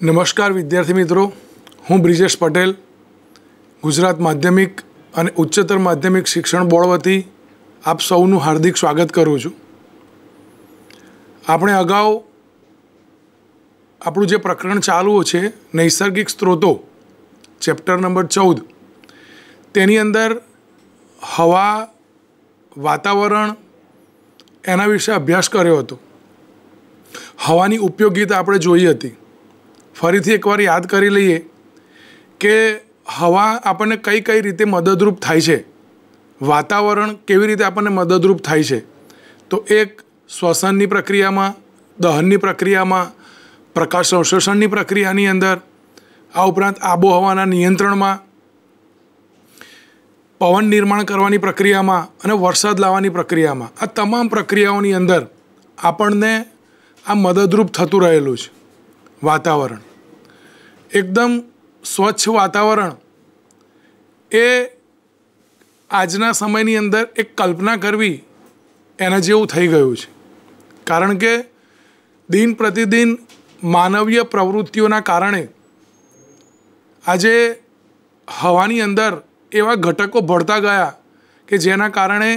નમસ્કાર વિદ્યાર્થી મિત્રો હું બ્રિજેશ પટેલ ગુજરાત માધ્યમિક અને ઉચ્ચતર માધ્યમિક શિક્ષણ બોર્ડ વતી આપ સૌનું હાર્દિક સ્વાગત કરું છું આપણે અગાઉ આપણું જે પ્રકરણ ચાલુ છે નૈસર્ગિક સ્ત્રોતો ચેપ્ટર નંબર ચૌદ તેની અંદર હવા વાતાવરણ એના વિશે અભ્યાસ કર્યો હતો હવાની ઉપયોગીતા આપણે જોઈ હતી ફરીથી એકવાર યાદ કરી લઈએ કે હવા આપણને કઈ કઈ રીતે મદદરૂપ થાય છે વાતાવરણ કેવી રીતે આપણને મદદરૂપ થાય છે તો એક શ્વસનની પ્રક્રિયામાં દહનની પ્રક્રિયામાં પ્રકાશ સંશ્લેષણની પ્રક્રિયાની અંદર આ ઉપરાંત આબોહવાના નિયંત્રણમાં પવન નિર્માણ કરવાની પ્રક્રિયામાં અને વરસાદ લાવવાની પ્રક્રિયામાં આ તમામ પ્રક્રિયાઓની અંદર આપણને આ મદદરૂપ થતું રહેલું છે વાતાવરણ એકદમ સ્વચ્છ વાતાવરણ એ આજના સમયની અંદર એક કલ્પના કરવી એના જેવું થઈ ગયું છે કારણ કે દિન પ્રતિદિન માનવીય પ્રવૃત્તિઓના કારણે આજે હવાની અંદર એવા ઘટકો ભળતા ગયા કે જેના કારણે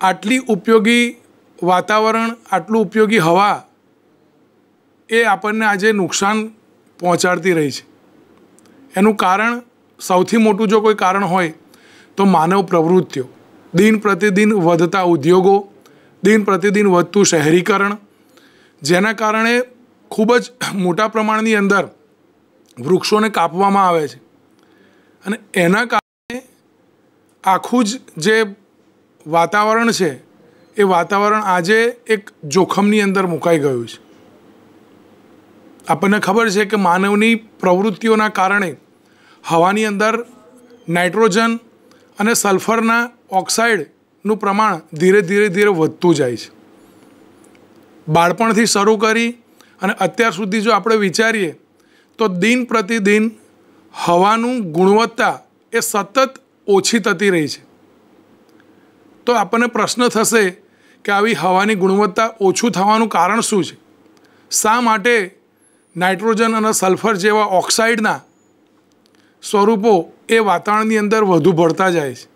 આટલી ઉપયોગી વાતાવરણ આટલું ઉપયોગી હવા એ આપણને આજે નુકસાન પહોંચાડતી રહી છે એનું કારણ સૌથી મોટું જો કોઈ કારણ હોય તો માનવ પ્રવૃત્તિઓ દિન પ્રતિદિન વધતા ઉદ્યોગો દિન પ્રતિદિન વધતું શહેરીકરણ જેના કારણે ખૂબ જ મોટા પ્રમાણની અંદર વૃક્ષોને કાપવામાં આવે છે અને એના કારણે આખું જ જે વાતાવરણ છે એ વાતાવરણ આજે એક જોખમની અંદર મુકાઈ ગયું છે આપણને ખબર છે કે માનવની પ્રવૃત્તિઓના કારણે હવાની અંદર નાઇટ્રોજન અને સલ્ફરના ઓક્સાઇડનું પ્રમાણ ધીરે ધીરે ધીરે વધતું જાય છે બાળપણથી શરૂ કરી અને અત્યાર સુધી જો આપણે વિચારીએ તો દિન પ્રતિદિન હવાનું ગુણવત્તા એ સતત ઓછી થતી રહી છે તો આપણને પ્રશ્ન થશે કે આવી હવાની ગુણવત્તા ઓછું થવાનું કારણ શું છે શા માટે નાઇટ્રોજન અને સલ્ફર જેવા ઓક્સાઇડના સ્વરૂપો એ વાતાવરણની અંદર વધુ ભળતા જાય છે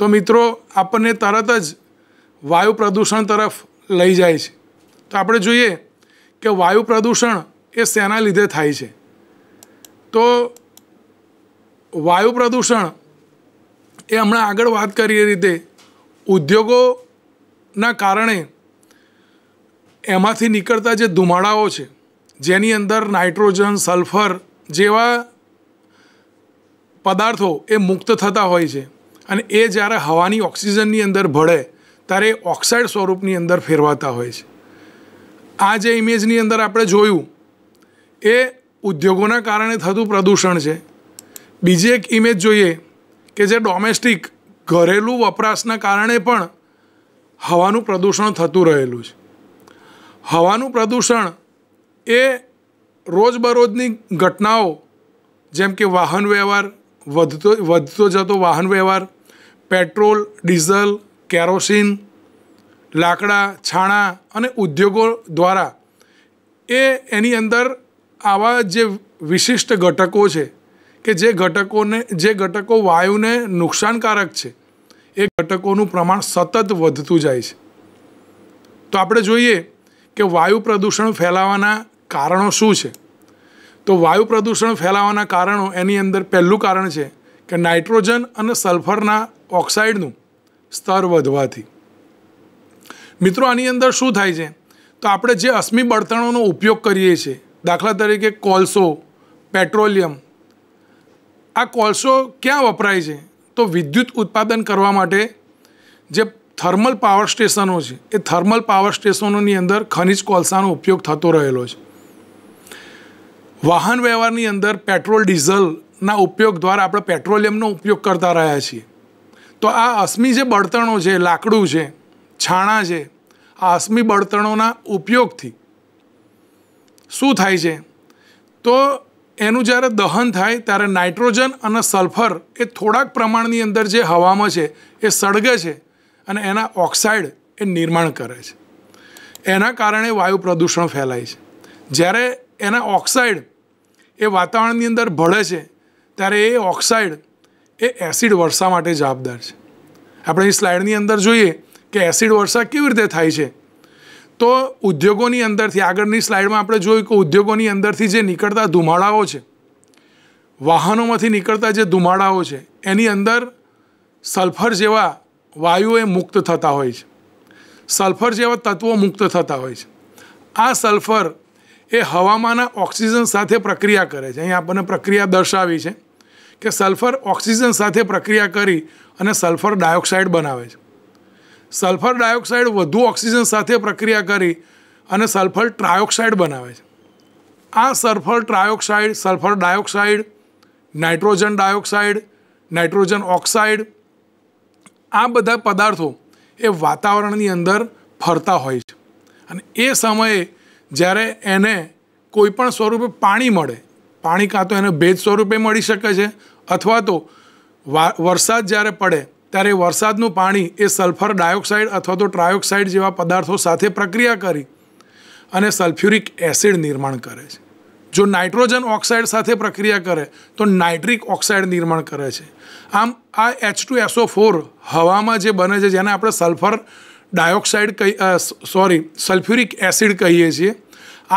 તો મિત્રો આપણને તરત જ વાયુ પ્રદૂષણ તરફ લઈ જાય છે તો આપણે જોઈએ કે વાયુ પ્રદૂષણ એ શેના લીધે થાય છે તો વાયુ પ્રદૂષણ એ હમણાં આગળ વાત કરીએ રીતે ઉદ્યોગોના કારણે એમાંથી નીકળતા જે ધુમાડાઓ છે જેની અંદર નાઇટ્રોજન સલ્ફર જેવા પદાર્થો એ મુક્ત થતા હોય છે અને એ જ્યારે હવાની ઓક્સિજનની અંદર ભળે ત્યારે એ ઓક્સાઇડ સ્વરૂપની અંદર ફેરવાતા હોય છે આ જે ઇમેજની અંદર આપણે જોયું એ ઉદ્યોગોના કારણે થતું પ્રદૂષણ છે બીજી એક ઇમેજ જોઈએ કે જે ડોમેસ્ટિક ઘરેલું વપરાશના કારણે પણ હવાનું પ્રદૂષણ થતું રહેલું છે હવાનું પ્રદૂષણ એ રોજબરોજની ઘટનાઓ જેમ કે વાહન વ્યવહાર વધતો વધતો જતો વાહન વ્યવહાર પેટ્રોલ ડીઝલ કેરોસીન લાકડા છાણા અને ઉદ્યોગો દ્વારા એ એની અંદર આવા જે વિશિષ્ટ ઘટકો છે કે જે ઘટકોને જે ઘટકો વાયુને નુકસાનકારક છે એ ઘટકોનું પ્રમાણ સતત વધતું જાય છે તો આપણે જોઈએ કે વાયુ પ્રદૂષણ ફેલાવાના કારણો શું છે તો વાયુ પ્રદૂષણ ફેલાવાના કારણો એની અંદર પહેલું કારણ છે કે નાઇટ્રોજન અને સલ્ફરના ઓક્સાઇડનું સ્તર વધવાથી મિત્રો આની અંદર શું થાય છે તો આપણે જે અશ્મી બળતણોનો ઉપયોગ કરીએ છીએ દાખલા તરીકે કોલસો પેટ્રોલિયમ આ કોલસો ક્યાં વપરાય છે તો વિદ્યુત ઉત્પાદન કરવા માટે જે થર્મલ પાવર સ્ટેશનો છે એ થર્મલ પાવર સ્ટેશનોની અંદર ખનિજ કોલસાનો ઉપયોગ થતો રહેલો છે વાહન વ્યવહારની અંદર પેટ્રોલ ડીઝલના ઉપયોગ દ્વારા આપણે પેટ્રોલિયમનો ઉપયોગ કરતા રહ્યા છીએ તો આ અસમી જે બળતણો છે લાકડું છે છાણા છે આ અસમી બળતણોના ઉપયોગથી શું થાય છે તો એનું જ્યારે દહન થાય ત્યારે નાઇટ્રોજન અને સલ્ફર એ થોડાક પ્રમાણની અંદર જે હવામાં છે એ સળગે છે અને એના ઓક્સાઇડ એ નિર્માણ કરે છે એના કારણે વાયુ પ્રદૂષણ ફેલાય છે જ્યારે એના ઓક્સાઇડ એ વાતાવરણની અંદર ભળે છે ત્યારે એ ઓક્સાઇડ એ એસિડ વર્ષા માટે જવાબદાર છે આપણે એ સ્લાઇડની અંદર જોઈએ કે એસિડ વર્ષા કેવી રીતે થાય છે તો ઉદ્યોગોની અંદરથી આગળની સ્લાઇડમાં આપણે જોયું કે ઉદ્યોગોની અંદરથી જે નીકળતા ધુમાડાઓ છે વાહનોમાંથી નીકળતા જે ધુમાડાઓ છે એની અંદર સલ્ફર જેવા વાયુએ મુક્ત થતા હોય છે સલ્ફર જેવા તત્વો મુક્ત થતા હોય છે આ સલ્ફર એ હવામાંના ઓક્સિજન સાથે પ્રક્રિયા કરે છે અહીં આપણને પ્રક્રિયા દર્શાવી છે કે સલ્ફર ઓક્સિજન સાથે પ્રક્રિયા કરી અને સલ્ફર ડાયોક્સાઇડ બનાવે છે સલ્ફર ડાયોક્સાઇડ વધુ ઓક્સિજન સાથે પ્રક્રિયા કરી અને સલ્ફર ટ્રાયોક્સાઇડ બનાવે છે આ sulphur trioxide sulphur dioxide nitrogen dioxide nitrogen oxide આ બધા પદાર્થો એ વાતાવરણની અંદર ફરતા હોય છે અને એ સમયે જ્યારે એને કોઈપણ સ્વરૂપે પાણી મળે પાણી કાં તો એને ભેજ સ્વરૂપે મળી શકે છે અથવા તો વરસાદ જ્યારે પડે ત્યારે વરસાદનું પાણી એ સલ્ફર ડાયોક્સાઇડ અથવા તો ટ્રાયોક્સાઇડ જેવા પદાર્થો સાથે પ્રક્રિયા કરી અને સલ્ફ્યુરિક એસિડ નિર્માણ કરે છે જો નાઇટ્રોજન ઓક્સાઇડ સાથે પ્રક્રિયા કરે તો નાઇટ્રિક ઓક્સાઇડ નિર્માણ કરે છે આમ આ એચ ટુ એસઓ ફોર હવામાં જે બને છે જેને આપણે સલ્ફર ડાયોક્સાઇડ કહી સોરી સલ્ફ્યુરિક એસિડ કહીએ છીએ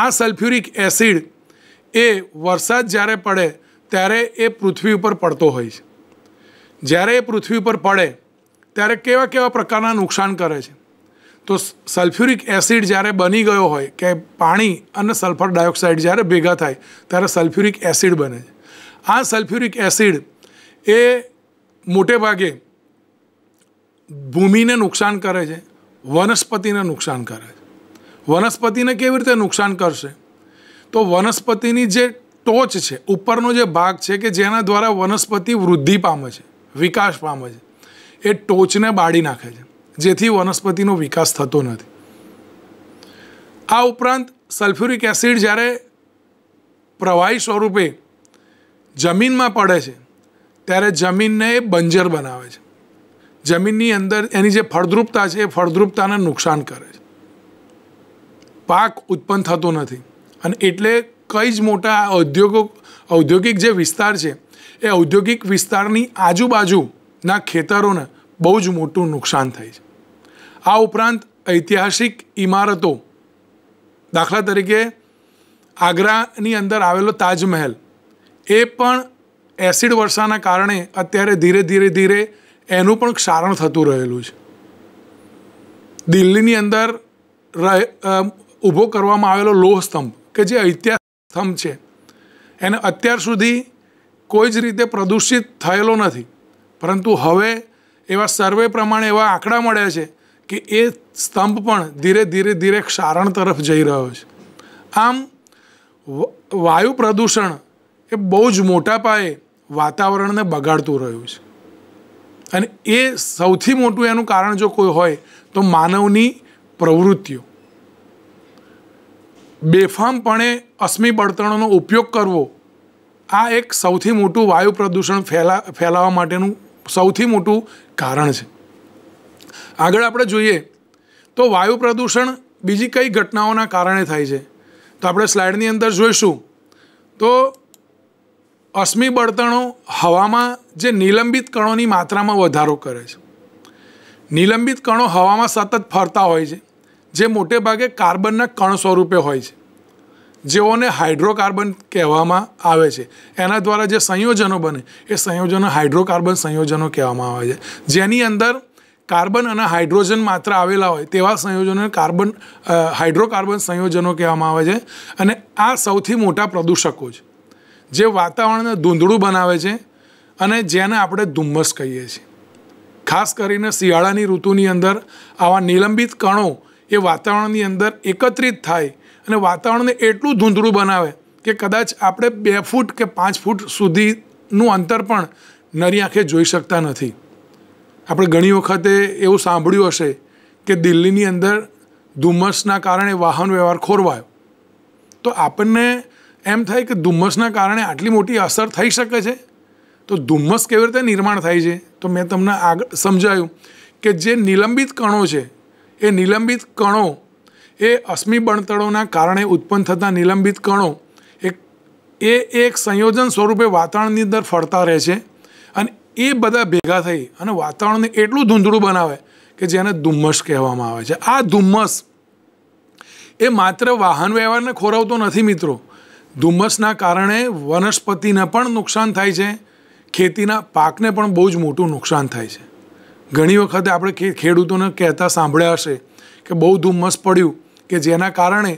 આ સલ્ફ્યુરિક એસિડ એ વરસાદ જ્યારે પડે ત્યારે એ પૃથ્વી ઉપર પડતો હોય છે જ્યારે એ પૃથ્વી ઉપર પડે ત્યારે કેવા કેવા પ્રકારના નુકસાન કરે છે તો સલ્ફ્યુરિક એસિડ જ્યારે બની ગયો હોય કે પાણી અને સલ્ફર ડાયોક્સાઇડ જ્યારે ભેગા થાય ત્યારે સલ્ફ્યુરિક એસિડ બને છે આ સલ્ફ્યુરિક એસિડ એ મોટે ભાગે ભૂમિને નુકસાન કરે છે વનસ્પતિને નુકસાન કરે છે વનસ્પતિને કેવી રીતે નુકસાન કરશે તો વનસ્પતિની જે ટોચ છે ઉપરનો જે ભાગ છે કે જેના દ્વારા વનસ્પતિ વૃદ્ધિ પામે છે વિકાસ પામે છે એ ટોચને બાળી નાખે છે જેથી વનસ્પતિનો વિકાસ થતો નથી આ ઉપરાંત સલ્ફ્યુરિક એસિડ જ્યારે પ્રવાહી સ્વરૂપે જમીનમાં પડે છે ત્યારે જમીનને એ બંજર બનાવે છે જમીનની અંદર એની જે ફળદ્રુપતા છે એ ફળદ્રુપતાને નુકસાન કરે છે પાક ઉત્પન્ન થતો નથી અને એટલે કઈ જ મોટા ઔદ્યોગિક ઔદ્યોગિક જે વિસ્તાર છે એ ઔદ્યોગિક વિસ્તારની આજુબાજુના ખેતરોને બહુ જ મોટું નુકસાન થાય છે આ ઉપરાંત ઐતિહાસિક ઇમારતો દાખલા તરીકે આગ્રાની અંદર આવેલો તાજમહેલ એ પણ એસિડ વર્ષાના કારણે અત્યારે ધીરે ધીરે ધીરે એનું પણ ક્ષારણ થતું રહેલું છે દિલ્હીની અંદર ઊભો કરવામાં આવેલો લોહ સ્તંભ કે જે ઐતિહાસિક સ્તંભ છે એને અત્યાર સુધી કોઈ જ રીતે પ્રદૂષિત થયેલો નથી પરંતુ હવે એવા સર્વે પ્રમાણે એવા આંકડા મળ્યા છે કે એ સ્તંભ પણ ધીરે ધીરે ધીરે ક્ષારણ તરફ જઈ રહ્યો છે આમ વાયુ પ્રદૂષણ એ બહુ જ મોટા પાયે વાતાવરણને બગાડતું રહ્યું છે અને એ સૌથી મોટું એનું કારણ જો કોઈ હોય તો માનવની પ્રવૃત્તિઓ બેફામપણે અશ્મિ બળતણોનો ઉપયોગ કરવો આ એક સૌથી મોટું વાયુ પ્રદૂષણ ફેલા ફેલાવા માટેનું સૌથી મોટું કારણ છે આગળ આપણે જોઈએ તો વાયુ પ્રદૂષણ બીજી કઈ ઘટનાઓના કારણે થાય છે તો આપણે સ્લાઇડની અંદર જોઈશું તો અશ્મિ બળતણો હવામાં જે નિલંબિત કણોની માત્રામાં વધારો કરે છે નિલંબિત કણો હવામાં સતત ફરતા હોય છે જે મોટે ભાગે કાર્બનના કણ સ્વરૂપે હોય છે જેઓને હાઇડ્રોકાર્બન કહેવામાં આવે છે એના દ્વારા જે સંયોજનો બને એ સંયોજનો હાઇડ્રોકાર્બન સંયોજનો કહેવામાં આવે છે જેની અંદર કાર્બન અને હાઇડ્રોજન માત્ર આવેલા હોય તેવા સંયોજનોને કાર્બન હાઇડ્રોકાર્બન સંયોજનો કહેવામાં આવે છે અને આ સૌથી મોટા પ્રદૂષકો છે જે વાતાવરણને ધૂંધળું બનાવે છે અને જેને આપણે ધુમ્મસ કહીએ છીએ ખાસ કરીને શિયાળાની ઋતુની અંદર આવા નિલંબિત કણો એ વાતાવરણની અંદર એકત્રિત થાય અને વાતાવરણને એટલું ધૂંધળું બનાવે કે કદાચ આપણે બે ફૂટ કે પાંચ ફૂટ સુધીનું અંતર પણ નરી આંખે જોઈ શકતા નથી આપણે ઘણી વખતે એવું સાંભળ્યું હશે કે દિલ્હીની અંદર ધુમ્મસના કારણે વાહન વ્યવહાર ખોરવાયો તો આપણને એમ થાય કે ધુમ્મસના કારણે આટલી મોટી અસર થઈ શકે છે તો ધુમ્મસ કેવી રીતે નિર્માણ થાય છે તો મેં તમને આગળ સમજાયું કે જે નિલંબિત કણો છે એ નિલંબિત કણો એ અશ્મિ બણતળોના કારણે ઉત્પન્ન થતા નિલંબિત કણો એ એક સંયોજન સ્વરૂપે વાતાવરણની અંદર ફરતા રહે છે અને એ બધા ભેગા થઈ અને વાતાવરણને એટલું ધૂંધળું બનાવે કે જેને ધુમ્મસ કહેવામાં આવે છે આ ધુમ્મસ એ માત્ર વાહન વ્યવહારને ખોરાવતો નથી મિત્રો ધુમ્મસના કારણે વનસ્પતિને પણ નુકસાન થાય છે ખેતીના પાકને પણ બહુ જ મોટું નુકસાન થાય છે ઘણી વખતે આપણે ખેડૂતોને કહેતા સાંભળ્યા હશે કે બહુ ધુમ્મસ પડ્યું કે જેના કારણે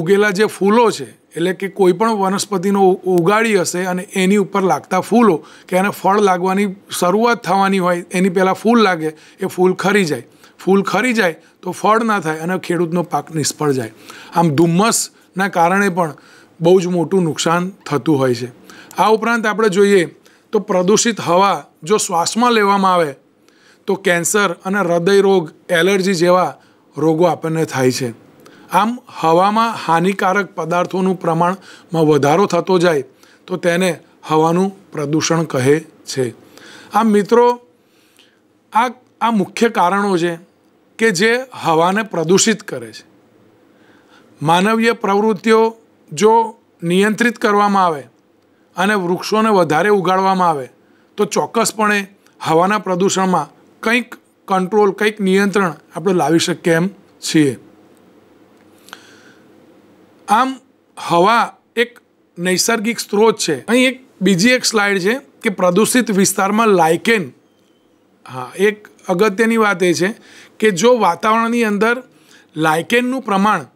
ઉગેલા જે ફૂલો છે એટલે કે કોઈ પણ વનસ્પતિનો ઉગાડી હશે અને એની ઉપર લાગતા ફૂલો કે એને ફળ લાગવાની શરૂઆત થવાની હોય એની પહેલાં ફૂલ લાગે એ ફૂલ ખરી જાય ફૂલ ખરી જાય તો ફળ ના થાય અને ખેડૂતનો પાક નિષ્ફળ જાય આમ ધુમ્મસના કારણે પણ બહુ જ મોટું નુકસાન થતું હોય છે આ ઉપરાંત આપણે જોઈએ તો પ્રદૂષિત હવા જો શ્વાસમાં લેવામાં આવે તો કેન્સર અને હૃદય રોગ એલર્જી જેવા રોગો આપણને થાય છે આમ હવામાં હાનિકારક પદાર્થોનું પ્રમાણમાં વધારો થતો જાય તો તેને હવાનું પ્રદૂષણ કહે છે આમ મિત્રો આ આ મુખ્ય કારણો છે કે જે હવાને પ્રદૂષિત કરે છે માનવીય પ્રવૃત્તિઓ જો નિયંત્રિત કરવામાં આવે અને વૃક્ષોને વધારે ઉગાડવામાં આવે તો ચોક્કસપણે હવાના પ્રદૂષણમાં કંઈક કંટ્રોલ કંઈક નિયંત્રણ આપણે લાવી શકીએ એમ છીએ આમ હવા એક નૈસર્ગિક સ્ત્રોત છે અહીં એક બીજી એક સ્લાઇડ છે કે પ્રદૂષિત વિસ્તારમાં લાયકેન હા એક અગત્યની વાત એ છે કે જો વાતાવરણની અંદર લાયકેનનું પ્રમાણ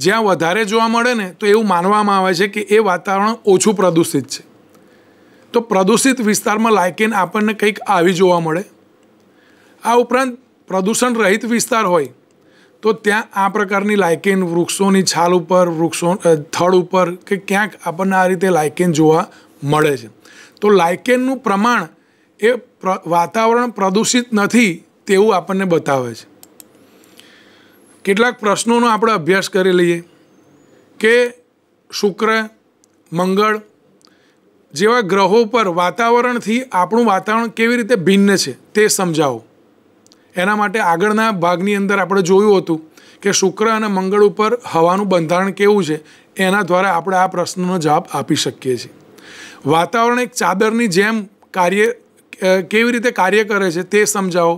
જ્યાં વધારે જોવા મળે ને તો એવું માનવામાં આવે છે કે એ વાતાવરણ ઓછું પ્રદૂષિત છે તો પ્રદૂષિત વિસ્તારમાં લાયકેન આપણને કંઈક આવી જોવા મળે આ ઉપરાંત પ્રદૂષણ રહિત વિસ્તાર હોય તો ત્યાં આ પ્રકારની લાઇકેન વૃક્ષોની છાલ ઉપર વૃક્ષો થળ ઉપર કે ક્યાંક આપણને આ રીતે લાઇકેન જોવા મળે છે તો લાઇકેનનું પ્રમાણ એ વાતાવરણ પ્રદૂષિત નથી તેવું આપણને બતાવે છે કેટલાક પ્રશ્નોનો આપણે અભ્યાસ કરી લઈએ કે શુક્ર મંગળ જેવા ગ્રહો પર વાતાવરણથી આપણું વાતાવરણ કેવી રીતે ભિન્ન છે તે સમજાવો એના માટે આગળના ભાગની અંદર આપણે જોયું હતું કે શુક્ર અને મંગળ ઉપર હવાનું બંધારણ કેવું છે એના દ્વારા આપણે આ પ્રશ્નનો જવાબ આપી શકીએ છીએ વાતાવરણ એક ચાદરની જેમ કાર્ય કેવી રીતે કાર્ય કરે છે તે સમજાવો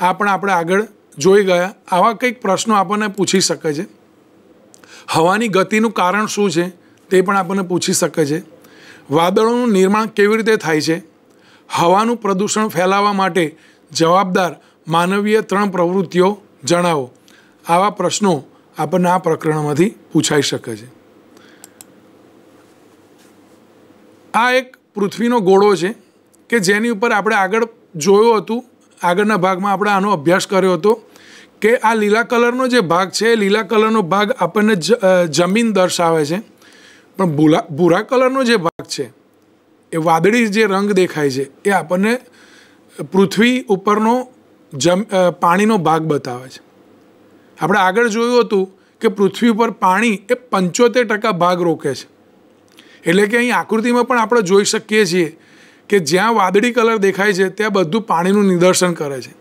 આ પણ આપણે આગળ જોઈ ગયા આવા કંઈક પ્રશ્નો આપણને પૂછી શકે છે હવાની ગતિનું કારણ શું છે તે પણ આપણને પૂછી શકે છે વાદળોનું નિર્માણ કેવી રીતે થાય છે હવાનું પ્રદૂષણ ફેલાવવા માટે જવાબદાર માનવીય ત્રણ પ્રવૃત્તિઓ જણાવો આવા પ્રશ્નો આપણને આ પ્રકરણમાંથી પૂછાઈ શકે છે આ એક પૃથ્વીનો ગોળો છે કે જેની ઉપર આપણે આગળ જોયું હતું આગળના ભાગમાં આપણે આનો અભ્યાસ કર્યો હતો કે આ લીલા કલરનો જે ભાગ છે એ લીલા કલરનો ભાગ આપણને જમીન દર્શાવે છે પણ ભૂલા ભૂરા કલરનો જે ભાગ છે એ વાદળી જે રંગ દેખાય છે એ આપણને પૃથ્વી ઉપરનો જમ પાણીનો ભાગ બતાવે છે આપણે આગળ જોયું હતું કે પૃથ્વી પર પાણી એ પંચોતેર ટકા ભાગ રોકે છે એટલે કે અહીં આકૃતિમાં પણ આપણે જોઈ શકીએ છીએ કે જ્યાં વાદળી કલર દેખાય છે ત્યાં બધું પાણીનું નિદર્શન કરે છે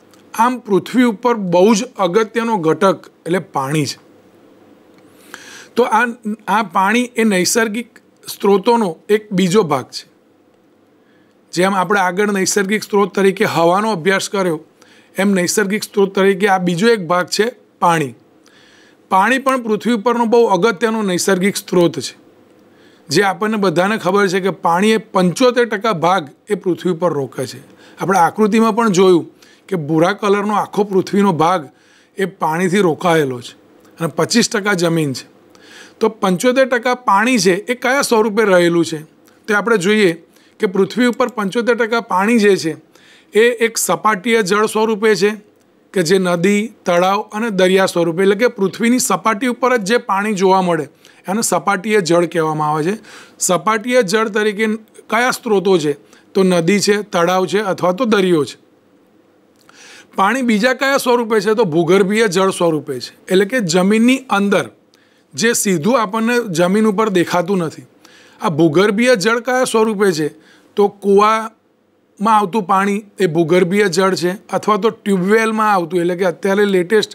આમ પૃથ્વી ઉપર બહુ જ અગત્યનો ઘટક એટલે પાણી છે તો આ આ પાણી એ નૈસર્ગિક સ્ત્રોતોનો એક બીજો ભાગ છે જેમ આપણે આગળ નૈસર્ગિક સ્ત્રોત તરીકે હવાનો અભ્યાસ કર્યો એમ નૈસર્ગિક સ્ત્રોત તરીકે આ બીજો એક ભાગ છે પાણી પાણી પણ પૃથ્વી પરનો બહુ અગત્યનો નૈસર્ગિક સ્ત્રોત છે જે આપણને બધાને ખબર છે કે પાણી એ પંચોતેર ટકા ભાગ એ પૃથ્વી પર રોકે છે આપણે આકૃતિમાં પણ જોયું કે ભૂરા કલરનો આખો પૃથ્વીનો ભાગ એ પાણીથી રોકાયેલો છે અને પચીસ ટકા જમીન છે તો પંચોતેર ટકા પાણી છે એ કયા સ્વરૂપે રહેલું છે તે આપણે જોઈએ કે પૃથ્વી ઉપર પંચોતેર ટકા પાણી જે છે એ એક સપાટીય જળ સ્વરૂપે છે કે જે નદી તળાવ અને દરિયા સ્વરૂપે એટલે કે પૃથ્વીની સપાટી ઉપર જ જે પાણી જોવા મળે એને સપાટીય જળ કહેવામાં આવે છે સપાટીય જળ તરીકે કયા સ્ત્રોતો છે તો નદી છે તળાવ છે અથવા તો દરિયો છે પાણી બીજા કયા સ્વરૂપે છે તો ભૂગર્ભીય જળ સ્વરૂપે છે એટલે કે જમીનની અંદર જે સીધું આપણને જમીન ઉપર દેખાતું નથી આ ભૂગર્ભીય જળ કયા સ્વરૂપે છે તો કૂવા માં આવતું પાણી એ ભૂગર્ભીય જળ છે અથવા તો ટ્યુબવેલમાં આવતું એટલે કે અત્યારે લેટેસ્ટ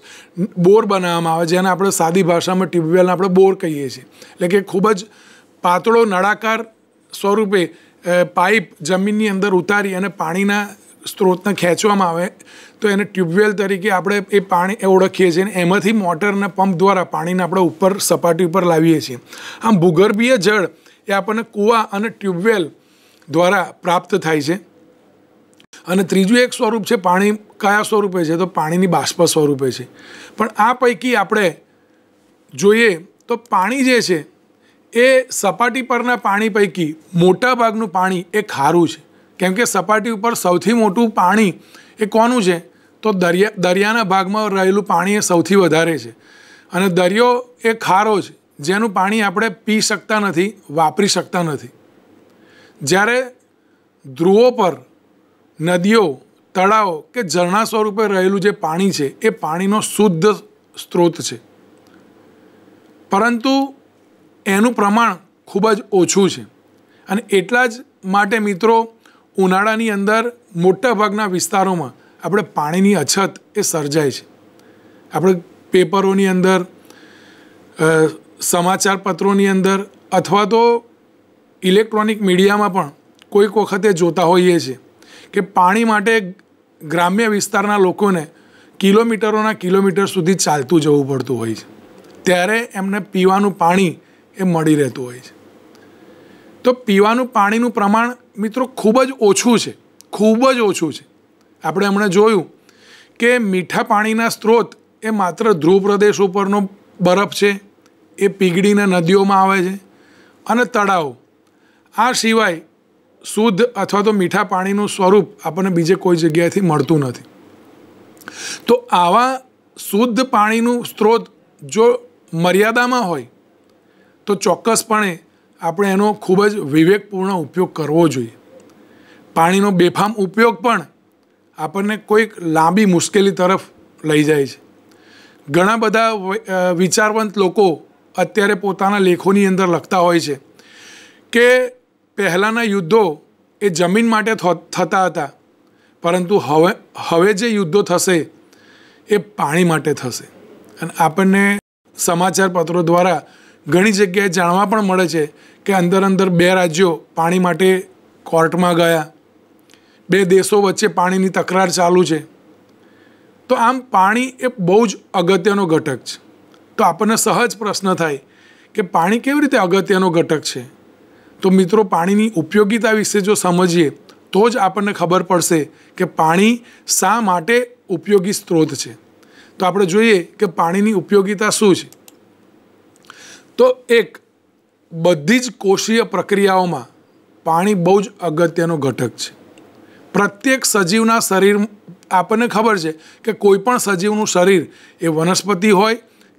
બોર બનાવવામાં આવે જેને આપણે સાદી ભાષામાં ટ્યુબવેલને આપણે બોર કહીએ છીએ એટલે કે ખૂબ જ પાતળો નળાકાર સ્વરૂપે પાઇપ જમીનની અંદર ઉતારી અને પાણીના સ્ત્રોતને ખેંચવામાં આવે તો એને ટ્યુબવેલ તરીકે આપણે એ પાણી એ ઓળખીએ છીએ અને એમાંથી મોટરને પંપ દ્વારા પાણીને આપણે ઉપર સપાટી ઉપર લાવીએ છીએ આમ ભૂગર્ભીય જળ એ આપણને કૂવા અને ટ્યુબવેલ દ્વારા પ્રાપ્ત થાય છે અને ત્રીજું એક સ્વરૂપ છે પાણી કયા સ્વરૂપે છે તો પાણીની બાષ્પ સ્વરૂપે છે પણ આ પૈકી આપણે જોઈએ તો પાણી જે છે એ સપાટી પરના પાણી પૈકી મોટા ભાગનું પાણી એ ખારું છે કેમ કે સપાટી ઉપર સૌથી મોટું પાણી એ કોનું છે તો દરિયા દરિયાના ભાગમાં રહેલું પાણી એ સૌથી વધારે છે અને દરિયો એ ખારો છે જેનું પાણી આપણે પી શકતા નથી વાપરી શકતા નથી જ્યારે ધ્રુવો પર નદીઓ તળાવો કે ઝરણા સ્વરૂપે રહેલું જે પાણી છે એ પાણીનો શુદ્ધ સ્ત્રોત છે પરંતુ એનું પ્રમાણ ખૂબ જ ઓછું છે અને એટલા જ માટે મિત્રો ઉનાળાની અંદર મોટાભાગના વિસ્તારોમાં આપણે પાણીની અછત એ સર્જાય છે આપણે પેપરોની અંદર સમાચાર પત્રોની અંદર અથવા તો ઇલેક્ટ્રોનિક મીડિયામાં પણ કોઈક વખતે જોતા હોઈએ છીએ કે પાણી માટે ગ્રામ્ય વિસ્તારના લોકોને કિલોમીટરોના કિલોમીટર સુધી ચાલતું જવું પડતું હોય છે ત્યારે એમને પીવાનું પાણી એ મળી રહેતું હોય છે તો પીવાનું પાણીનું પ્રમાણ મિત્રો ખૂબ જ ઓછું છે ખૂબ જ ઓછું છે આપણે હમણાં જોયું કે મીઠા પાણીના સ્ત્રોત એ માત્ર ધ્રુવ પ્રદેશ ઉપરનો બરફ છે એ પીગળીને નદીઓમાં આવે છે અને તળાવ આ સિવાય શુદ્ધ અથવા તો મીઠા પાણીનું સ્વરૂપ આપણને બીજે કોઈ જગ્યાએથી મળતું નથી તો આવા શુદ્ધ પાણીનું સ્ત્રોત જો મર્યાદામાં હોય તો ચોક્કસપણે આપણે એનો ખૂબ જ વિવેકપૂર્ણ ઉપયોગ કરવો જોઈએ પાણીનો બેફામ ઉપયોગ પણ આપણને કોઈક લાંબી મુશ્કેલી તરફ લઈ જાય છે ઘણા બધા વિચારવંત લોકો અત્યારે પોતાના લેખોની અંદર લખતા હોય છે કે પહેલાંના યુદ્ધો એ જમીન માટે થતા હતા પરંતુ હવે હવે જે યુદ્ધો થશે એ પાણી માટે થશે અને આપણને સમાચાર પત્રો દ્વારા ઘણી જગ્યાએ જાણવા પણ મળે છે કે અંદર અંદર બે રાજ્યો પાણી માટે કોર્ટમાં ગયા બે દેશો વચ્ચે પાણીની તકરાર ચાલુ છે તો આમ પાણી એ બહુ જ અગત્યનો ઘટક છે તો આપણને સહજ પ્રશ્ન થાય કે પાણી કેવી રીતે અગત્યનો ઘટક છે તો મિત્રો પાણીની ઉપયોગિતા વિશે જો સમજીએ તો જ આપણને ખબર પડશે કે પાણી શા માટે ઉપયોગી સ્ત્રોત છે તો આપણે જોઈએ કે પાણીની ઉપયોગિતા શું છે તો એક બધી જ કોષીય પ્રક્રિયાઓમાં પાણી બહુ જ અગત્યનો ઘટક છે પ્રત્યેક સજીવના શરીર આપણને ખબર છે કે કોઈ પણ સજીવનું શરીર એ વનસ્પતિ હોય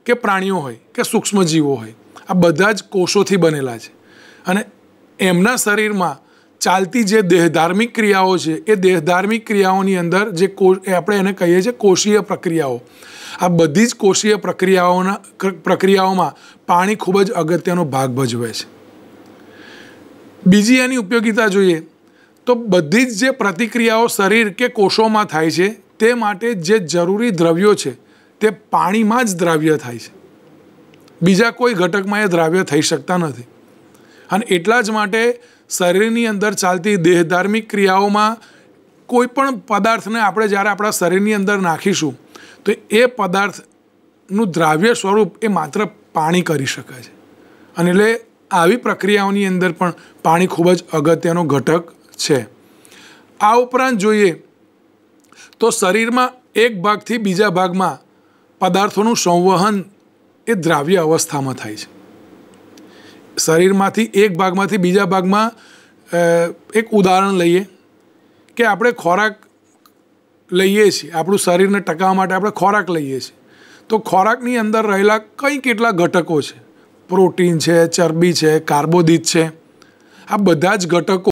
કે પ્રાણીઓ હોય કે સૂક્ષ્મજીવો હોય આ બધા જ કોષોથી બનેલા છે અને એમના શરીરમાં ચાલતી જે દેહધાર્મિક ક્રિયાઓ છે એ દેહધાર્મિક ક્રિયાઓની અંદર જે આપણે એને કહીએ છીએ કોષીય પ્રક્રિયાઓ આ બધી જ કોષીય પ્રક્રિયાઓના પ્રક્રિયાઓમાં પાણી ખૂબ જ અગત્યનો ભાગ ભજવે છે બીજી એની ઉપયોગિતા જોઈએ તો બધી જ જે પ્રતિક્રિયાઓ શરીર કે કોષોમાં થાય છે તે માટે જે જરૂરી દ્રવ્યો છે તે પાણીમાં જ દ્રાવ્ય થાય છે બીજા કોઈ ઘટકમાં એ દ્રાવ્ય થઈ શકતા નથી અને એટલા જ માટે શરીરની અંદર ચાલતી દેહધાર્મિક ક્રિયાઓમાં કોઈ પણ પદાર્થને આપણે જ્યારે આપણા શરીરની અંદર નાખીશું તો એ પદાર્થનું દ્રાવ્ય સ્વરૂપ એ માત્ર પાણી કરી શકે છે અને એટલે આવી પ્રક્રિયાઓની અંદર પણ પાણી ખૂબ જ અગત્યનો ઘટક છે આ ઉપરાંત જોઈએ તો શરીરમાં એક ભાગથી બીજા ભાગમાં પદાર્થોનું સંવહન એ દ્રાવ્ય અવસ્થામાં થાય છે શરીરમાંથી એક ભાગમાંથી બીજા ભાગમાં એક ઉદાહરણ લઈએ કે આપણે ખોરાક લઈએ છીએ આપણું શરીરને ટકાવવા માટે આપણે ખોરાક લઈએ છીએ તો ખોરાકની અંદર રહેલા કંઈ કેટલા ઘટકો છે પ્રોટીન છે ચરબી છે કાર્બોદિત છે આ બધા જ ઘટકો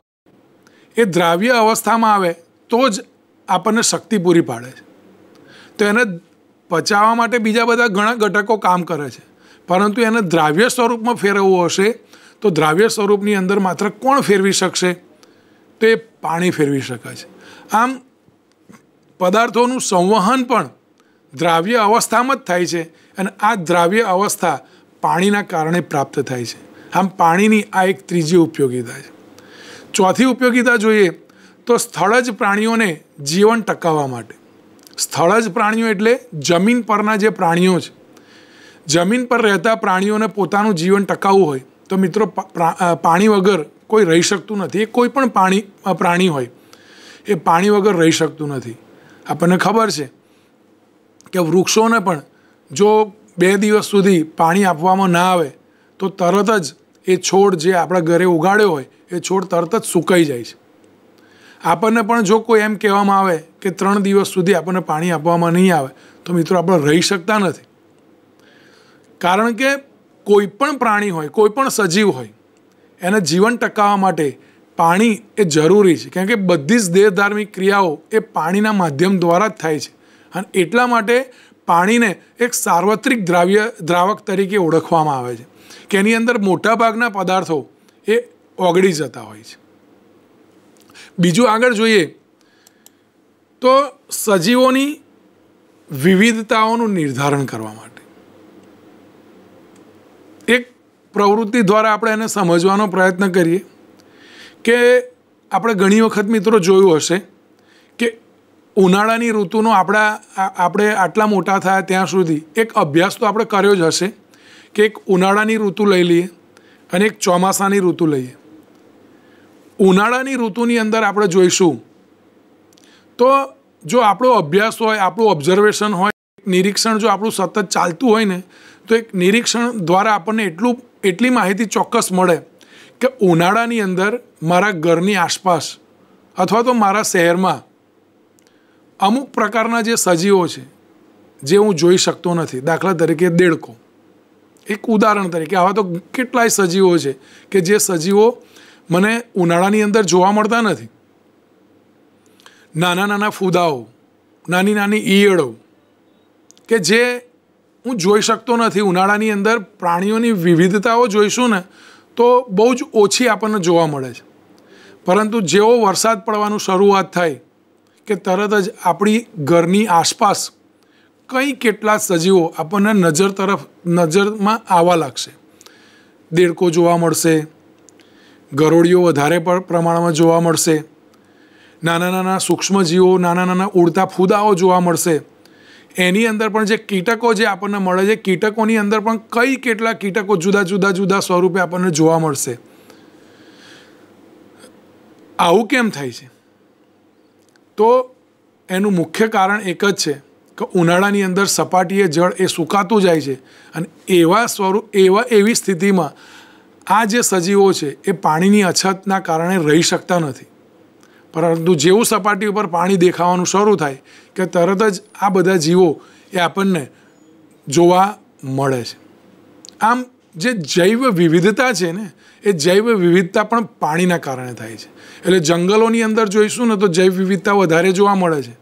એ દ્રાવ્ય અવસ્થામાં આવે તો જ આપણને શક્તિ પૂરી પાડે છે તો એને પચાવવા માટે બીજા બધા ઘણા ઘટકો કામ કરે છે પરંતુ એને દ્રાવ્ય સ્વરૂપમાં ફેરવવું હશે તો દ્રાવ્ય સ્વરૂપની અંદર માત્ર કોણ ફેરવી શકશે તો એ પાણી ફેરવી શકે છે આમ પદાર્થોનું સંવહન પણ દ્રાવ્ય અવસ્થામાં જ થાય છે અને આ દ્રાવ્ય અવસ્થા પાણીના કારણે પ્રાપ્ત થાય છે આમ પાણીની આ એક ત્રીજી ઉપયોગીતા છે ચોથી ઉપયોગીતા જોઈએ તો સ્થળ જ પ્રાણીઓને જીવન ટકાવવા માટે સ્થળ જ પ્રાણીઓ એટલે જમીન પરના જે પ્રાણીઓ છે જમીન પર રહેતા પ્રાણીઓને પોતાનું જીવન ટકાવવું હોય તો મિત્રો પાણી વગર કોઈ રહી શકતું નથી એ કોઈ પણ પાણી પ્રાણી હોય એ પાણી વગર રહી શકતું નથી આપણને ખબર છે કે વૃક્ષોને પણ જો બે દિવસ સુધી પાણી આપવામાં ના આવે તો તરત જ એ છોડ જે આપણા ઘરે ઉગાડ્યો હોય એ છોડ તરત જ સુકાઈ જાય છે આપણને પણ જો કોઈ એમ કહેવામાં આવે કે ત્રણ દિવસ સુધી આપણને પાણી આપવામાં નહીં આવે તો મિત્રો આપણે રહી શકતા નથી કારણ કે કોઈપણ પ્રાણી હોય કોઈ પણ સજીવ હોય એને જીવન ટકાવવા માટે પાણી એ જરૂરી છે કેમ કે બધી જ દેહધાર્મિક ક્રિયાઓ એ પાણીના માધ્યમ દ્વારા જ થાય છે અને એટલા માટે પાણીને એક સાર્વત્રિક દ્રાવ્ય દ્રાવક તરીકે ઓળખવામાં આવે છે કે એની અંદર મોટાભાગના પદાર્થો એ ઓગળી જતા હોય છે બીજું આગળ જોઈએ તો સજીવોની વિવિધતાઓનું નિર્ધારણ કરવા માટે પ્રવૃત્તિ દ્વારા આપણે એને સમજવાનો પ્રયત્ન કરીએ કે આપણે ઘણી વખત મિત્રો જોયું હશે કે ઉનાળાની ઋતુનો આપણા આપણે આટલા મોટા થયા ત્યાં સુધી એક અભ્યાસ તો આપણે કર્યો જ હશે કે એક ઉનાળાની ઋતુ લઈ લઈએ અને એક ચોમાસાની ઋતુ લઈએ ઉનાળાની ઋતુની અંદર આપણે જોઈશું તો જો આપણો અભ્યાસ હોય આપણું ઓબ્ઝર્વેશન હોય નિરીક્ષણ જો આપણું સતત ચાલતું હોય ને તો એક નિરીક્ષણ દ્વારા આપણને એટલું એટલી માહિતી ચોક્કસ મળે કે ઉનાળાની અંદર મારા ઘરની આસપાસ અથવા તો મારા શહેરમાં અમુક પ્રકારના જે સજીવો છે જે હું જોઈ શકતો નથી દાખલા તરીકે દેડકો એક ઉદાહરણ તરીકે આવા તો કેટલાય સજીવો છે કે જે સજીવો મને ઉનાળાની અંદર જોવા મળતા નથી નાના નાના ફૂદાઓ નાની નાની ઈયળો કે જે હું જોઈ શકતો નથી ઉનાળાની અંદર પ્રાણીઓની વિવિધતાઓ જોઈશું ને તો બહુ જ ઓછી આપણને જોવા મળે છે પરંતુ જેવો વરસાદ પડવાનું શરૂઆત થાય કે તરત જ આપણી ઘરની આસપાસ કંઈ કેટલા સજીવો આપણને નજર તરફ નજરમાં આવવા લાગશે દેડકો જોવા મળશે ગરોળીઓ વધારે પણ પ્રમાણમાં જોવા મળશે નાના નાના સૂક્ષ્મજીવો નાના નાના ઉડતા ફૂદાઓ જોવા મળશે એની અંદર પણ જે કીટકો જે આપણને મળે છે કીટકોની અંદર પણ કઈ કેટલા કીટકો જુદા જુદા જુદા સ્વરૂપે આપણને જોવા મળશે આવું કેમ થાય છે તો એનું મુખ્ય કારણ એક જ છે કે ઉનાળાની અંદર સપાટીએ જળ એ સુકાતું જાય છે અને એવા સ્વરૂપ એવા એવી સ્થિતિમાં આ જે સજીવો છે એ પાણીની અછતના કારણે રહી શકતા નથી પરંતુ જેવું સપાટી ઉપર પાણી દેખાવાનું શરૂ થાય કે તરત જ આ બધા જીવો એ આપણને જોવા મળે છે આમ જે જૈવ વિવિધતા છે ને એ જૈવ વિવિધતા પણ પાણીના કારણે થાય છે એટલે જંગલોની અંદર જોઈશું ને તો જૈવ વિવિધતા વધારે જોવા મળે છે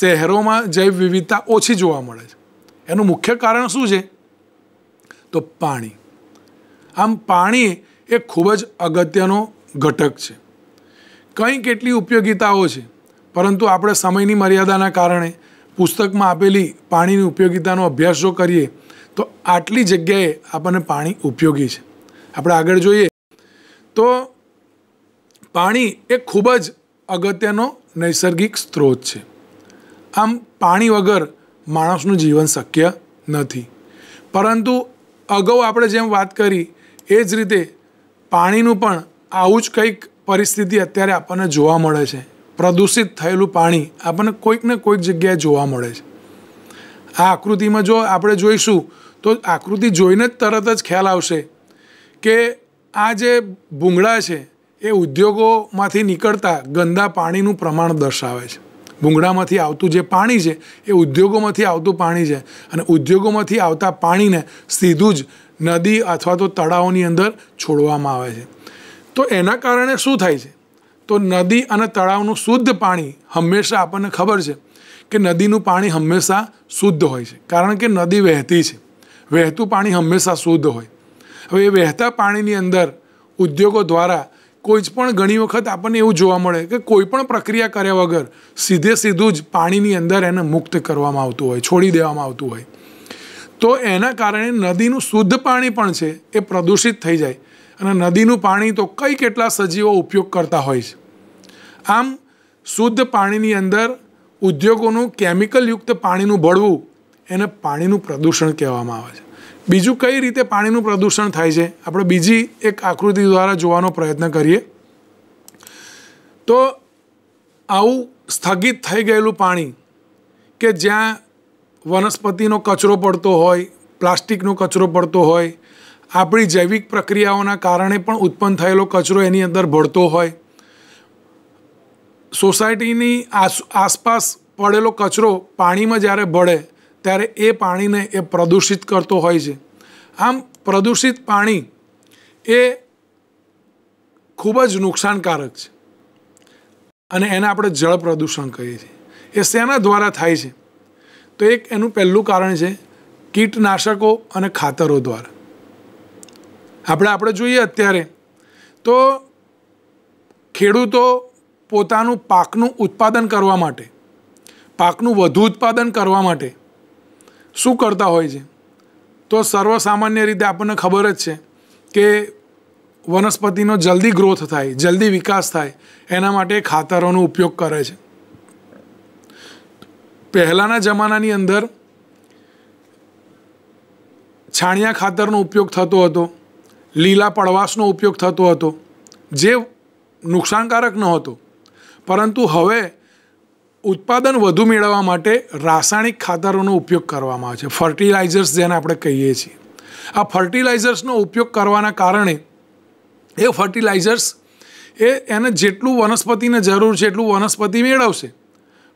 શહેરોમાં જૈવ વિવિધતા ઓછી જોવા મળે છે એનું મુખ્ય કારણ શું છે તો પાણી આમ પાણી એ ખૂબ જ અગત્યનો ઘટક છે કંઈ કેટલી ઉપયોગિતાઓ છે પરંતુ આપણે સમયની મર્યાદાના કારણે પુસ્તકમાં આપેલી પાણીની ઉપયોગિતાનો અભ્યાસ જો કરીએ તો આટલી જગ્યાએ આપણને પાણી ઉપયોગી છે આપણે આગળ જોઈએ તો પાણી એ ખૂબ જ અગત્યનો નૈસર્ગિક સ્ત્રોત છે આમ પાણી વગર માણસનું જીવન શક્ય નથી પરંતુ અગાઉ આપણે જેમ વાત કરી એ જ રીતે પાણીનું પણ આવું જ કંઈક પરિસ્થિતિ અત્યારે આપણને જોવા મળે છે પ્રદૂષિત થયેલું પાણી આપણને કોઈક ને કોઈક જગ્યાએ જોવા મળે છે આ આકૃતિમાં જો આપણે જોઈશું તો આકૃતિ જોઈને જ તરત જ ખ્યાલ આવશે કે આ જે ભૂંગળા છે એ ઉદ્યોગોમાંથી નીકળતા ગંદા પાણીનું પ્રમાણ દર્શાવે છે ભૂંગળામાંથી આવતું જે પાણી છે એ ઉદ્યોગોમાંથી આવતું પાણી છે અને ઉદ્યોગોમાંથી આવતા પાણીને સીધું જ નદી અથવા તો તળાવોની અંદર છોડવામાં આવે છે તો એના કારણે શું થાય છે તો નદી અને તળાવનું શુદ્ધ પાણી હંમેશા આપણને ખબર છે કે નદીનું પાણી હંમેશા શુદ્ધ હોય છે કારણ કે નદી વહેતી છે વહેતું પાણી હંમેશા શુદ્ધ હોય હવે એ વહેતા પાણીની અંદર ઉદ્યોગો દ્વારા કોઈ જ પણ ઘણી વખત આપણને એવું જોવા મળે કે કોઈ પણ પ્રક્રિયા કર્યા વગર સીધે સીધું જ પાણીની અંદર એને મુક્ત કરવામાં આવતું હોય છોડી દેવામાં આવતું હોય તો એના કારણે નદીનું શુદ્ધ પાણી પણ છે એ પ્રદૂષિત થઈ જાય અને નદીનું પાણી તો કઈ કેટલા સજીવો ઉપયોગ કરતા હોય છે આમ શુદ્ધ પાણીની અંદર ઉદ્યોગોનું કેમિકલયુક્ત પાણીનું ભળવું એને પાણીનું પ્રદૂષણ કહેવામાં આવે છે બીજું કઈ રીતે પાણીનું પ્રદૂષણ થાય છે આપણે બીજી એક આકૃતિ દ્વારા જોવાનો પ્રયત્ન કરીએ તો આવું સ્થગિત થઈ ગયેલું પાણી કે જ્યાં વનસ્પતિનો કચરો પડતો હોય પ્લાસ્ટિકનો કચરો પડતો હોય આપણી જૈવિક પ્રક્રિયાઓના કારણે પણ ઉત્પન્ન થયેલો કચરો એની અંદર ભળતો હોય સોસાયટીની આસપાસ પડેલો કચરો પાણીમાં જ્યારે ભળે ત્યારે એ પાણીને એ પ્રદૂષિત કરતો હોય છે આમ પ્રદૂષિત પાણી એ ખૂબ જ નુકસાનકારક છે અને એને આપણે જળ પ્રદૂષણ કહીએ છીએ એ શેના દ્વારા થાય છે તો એક એનું પહેલું કારણ છે કીટનાશકો અને ખાતરો દ્વારા આપણે આપણે જોઈએ અત્યારે તો ખેડૂતો પોતાનું પાકનું ઉત્પાદન કરવા માટે પાકનું વધુ ઉત્પાદન કરવા માટે શું કરતા હોય છે તો સર્વસામાન્ય રીતે આપણને ખબર જ છે કે વનસ્પતિનો જલ્દી ગ્રોથ થાય જલ્દી વિકાસ થાય એના માટે ખાતરોનો ઉપયોગ કરે છે પહેલાંના જમાનાની અંદર છાણિયા ખાતરનો ઉપયોગ થતો હતો લીલા પળવાશનો ઉપયોગ થતો હતો જે નુકસાનકારક નહોતો પરંતુ હવે ઉત્પાદન વધુ મેળવવા માટે રાસાયણિક ખાતરોનો ઉપયોગ કરવામાં આવે છે ફર્ટિલાઇઝર્સ જેને આપણે કહીએ છીએ આ ફર્ટિલાઇઝર્સનો ઉપયોગ કરવાના કારણે એ ફર્ટિલાઇઝર્સ એ એને જેટલું વનસ્પતિને જરૂર છે એટલું વનસ્પતિ મેળવશે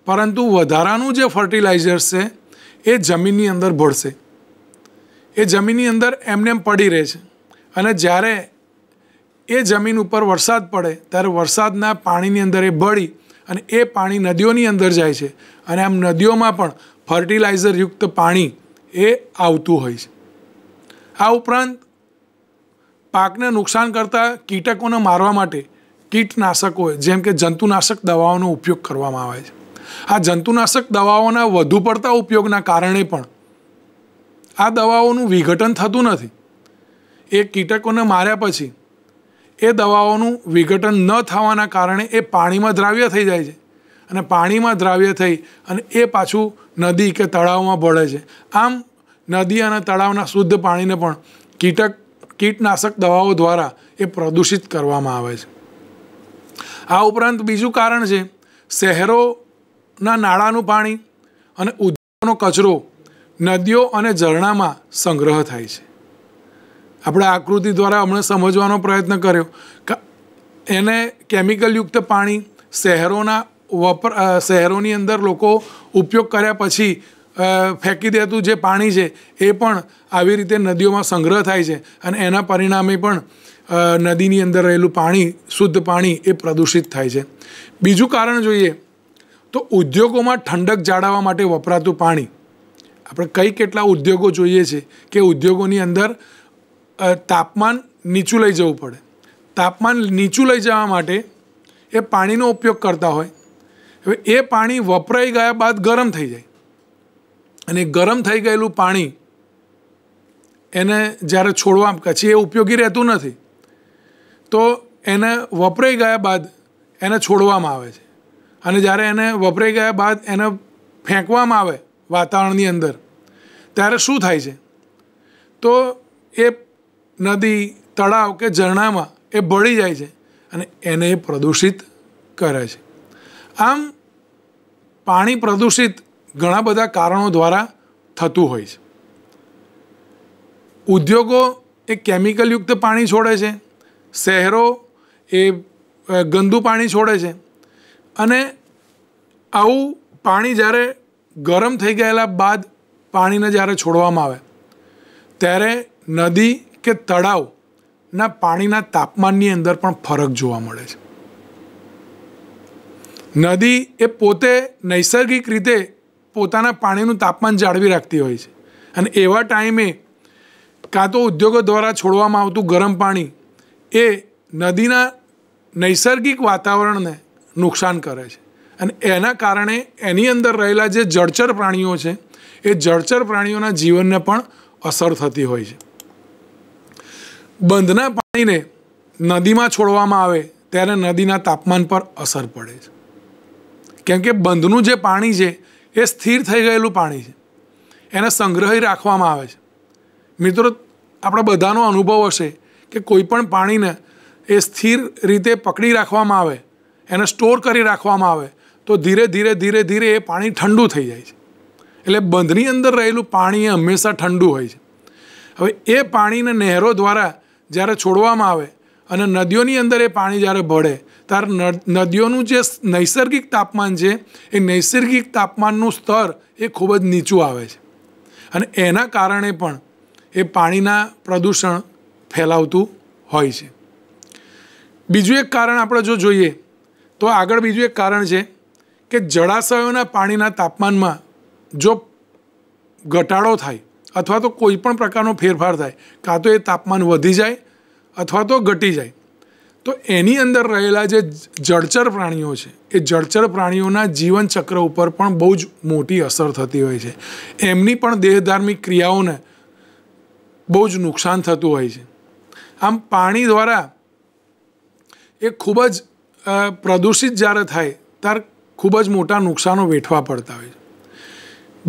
પરંતુ વધારાનું જે ફર્ટિલાઇઝર્સ છે એ જમીનની અંદર ભળશે એ જમીનની અંદર એમને એમ પડી રહે છે અને જ્યારે એ જમીન ઉપર વરસાદ પડે ત્યારે વરસાદના પાણીની અંદર એ ભળી અને એ પાણી નદીઓની અંદર જાય છે અને આમ નદીઓમાં પણ ફર્ટિલાઇઝરયુક્ત પાણી એ આવતું હોય છે આ ઉપરાંત પાકને નુકસાન કરતા કીટકોને મારવા માટે કીટનાશકો જેમ કે જંતુનાશક દવાઓનો ઉપયોગ કરવામાં આવે છે આ જંતુનાશક દવાઓના વધુ પડતા ઉપયોગના કારણે પણ આ દવાઓનું વિઘટન થતું નથી એ કીટકોને માર્યા પછી એ દવાઓનું વિઘટન ન થવાના કારણે એ પાણીમાં દ્રાવ્ય થઈ જાય છે અને પાણીમાં દ્રાવ્ય થઈ અને એ પાછું નદી કે તળાવમાં ભળે છે આમ નદી અને તળાવના શુદ્ધ પાણીને પણ કીટક કીટનાશક દવાઓ દ્વારા એ પ્રદૂષિત કરવામાં આવે છે આ ઉપરાંત બીજું કારણ છે શહેરોના નાળાનું પાણી અને ઉદ્યોગોનો કચરો નદીઓ અને ઝરણામાં સંગ્રહ થાય છે આપણે આકૃતિ દ્વારા હમણાં સમજવાનો પ્રયત્ન કર્યો એને કેમિકલયુક્ત પાણી શહેરોના વપરા શહેરોની અંદર લોકો ઉપયોગ કર્યા પછી ફેંકી દેતું જે પાણી છે એ પણ આવી રીતે નદીઓમાં સંગ્રહ થાય છે અને એના પરિણામે પણ નદીની અંદર રહેલું પાણી શુદ્ધ પાણી એ પ્રદૂષિત થાય છે બીજું કારણ જોઈએ તો ઉદ્યોગોમાં ઠંડક જાળવવા માટે વપરાતું પાણી આપણે કઈ કેટલા ઉદ્યોગો જોઈએ છે કે ઉદ્યોગોની અંદર તાપમાન નીચું લઈ જવું પડે તાપમાન નીચું લઈ જવા માટે એ પાણીનો ઉપયોગ કરતા હોય હવે એ પાણી વપરાઈ ગયા બાદ ગરમ થઈ જાય અને ગરમ થઈ ગયેલું પાણી એને જ્યારે છોડવા પછી એ ઉપયોગી રહેતું નથી તો એને વપરાઈ ગયા બાદ એને છોડવામાં આવે છે અને જ્યારે એને વપરાઈ ગયા બાદ એને ફેંકવામાં આવે વાતાવરણની અંદર ત્યારે શું થાય છે તો એ નદી તળાવ કે ઝરણામાં એ બળી જાય છે અને એને એ પ્રદૂષિત કરે છે આમ પાણી પ્રદૂષિત ઘણા બધા કારણો દ્વારા થતું હોય છે ઉદ્યોગો એ કેમિકલયુક્ત પાણી છોડે છે શહેરો એ ગંદુ પાણી છોડે છે અને આવું પાણી જ્યારે ગરમ થઈ ગયેલા બાદ પાણીને જ્યારે છોડવામાં આવે ત્યારે નદી કે તળાવના પાણીના તાપમાનની અંદર પણ ફરક જોવા મળે છે નદી એ પોતે નૈસર્ગિક રીતે પોતાના પાણીનું તાપમાન જાળવી રાખતી હોય છે અને એવા ટાઈમે કાં તો ઉદ્યોગો દ્વારા છોડવામાં આવતું ગરમ પાણી એ નદીના નૈસર્ગિક વાતાવરણને નુકસાન કરે છે અને એના કારણે એની અંદર રહેલા જે જળચર પ્રાણીઓ છે એ જળચર પ્રાણીઓના જીવનને પણ અસર થતી હોય છે બંધના પાણીને નદીમાં છોડવામાં આવે ત્યારે નદીના તાપમાન પર અસર પડે છે કેમ કે બંધનું જે પાણી છે એ સ્થિર થઈ ગયેલું પાણી છે એને સંગ્રહી રાખવામાં આવે છે મિત્રો આપણા બધાનો અનુભવ હશે કે કોઈ પણ પાણીને એ સ્થિર રીતે પકડી રાખવામાં આવે એને સ્ટોર કરી રાખવામાં આવે તો ધીરે ધીરે ધીરે ધીરે એ પાણી ઠંડુ થઈ જાય છે એટલે બંધની અંદર રહેલું પાણી એ હંમેશા ઠંડુ હોય છે હવે એ પાણીને નહેરો દ્વારા જ્યારે છોડવામાં આવે અને નદીઓની અંદર એ પાણી જ્યારે ભળે ત્યારે નદીઓનું જે નૈસર્ગિક તાપમાન છે એ નૈસર્ગિક તાપમાનનું સ્તર એ ખૂબ જ નીચું આવે છે અને એના કારણે પણ એ પાણીના પ્રદૂષણ ફેલાવતું હોય છે બીજું એક કારણ આપણે જો જોઈએ તો આગળ બીજું એક કારણ છે કે જળાશયોના પાણીના તાપમાનમાં જો ઘટાડો થાય અથવા તો કોઈ પણ પ્રકારનો ફેરફાર થાય કાં તો એ તાપમાન વધી જાય અથવા તો ઘટી જાય તો એની અંદર રહેલા જે જળચર પ્રાણીઓ છે એ જળચર પ્રાણીઓના જીવનચક્ર ઉપર પણ બહુ જ મોટી અસર થતી હોય છે એમની પણ દેહધાર્મિક ક્રિયાઓને બહુ જ નુકસાન થતું હોય છે આમ પાણી દ્વારા એ ખૂબ જ પ્રદૂષિત જ્યારે થાય ત્યારે ખૂબ જ મોટા નુકસાનો વેઠવા પડતા હોય છે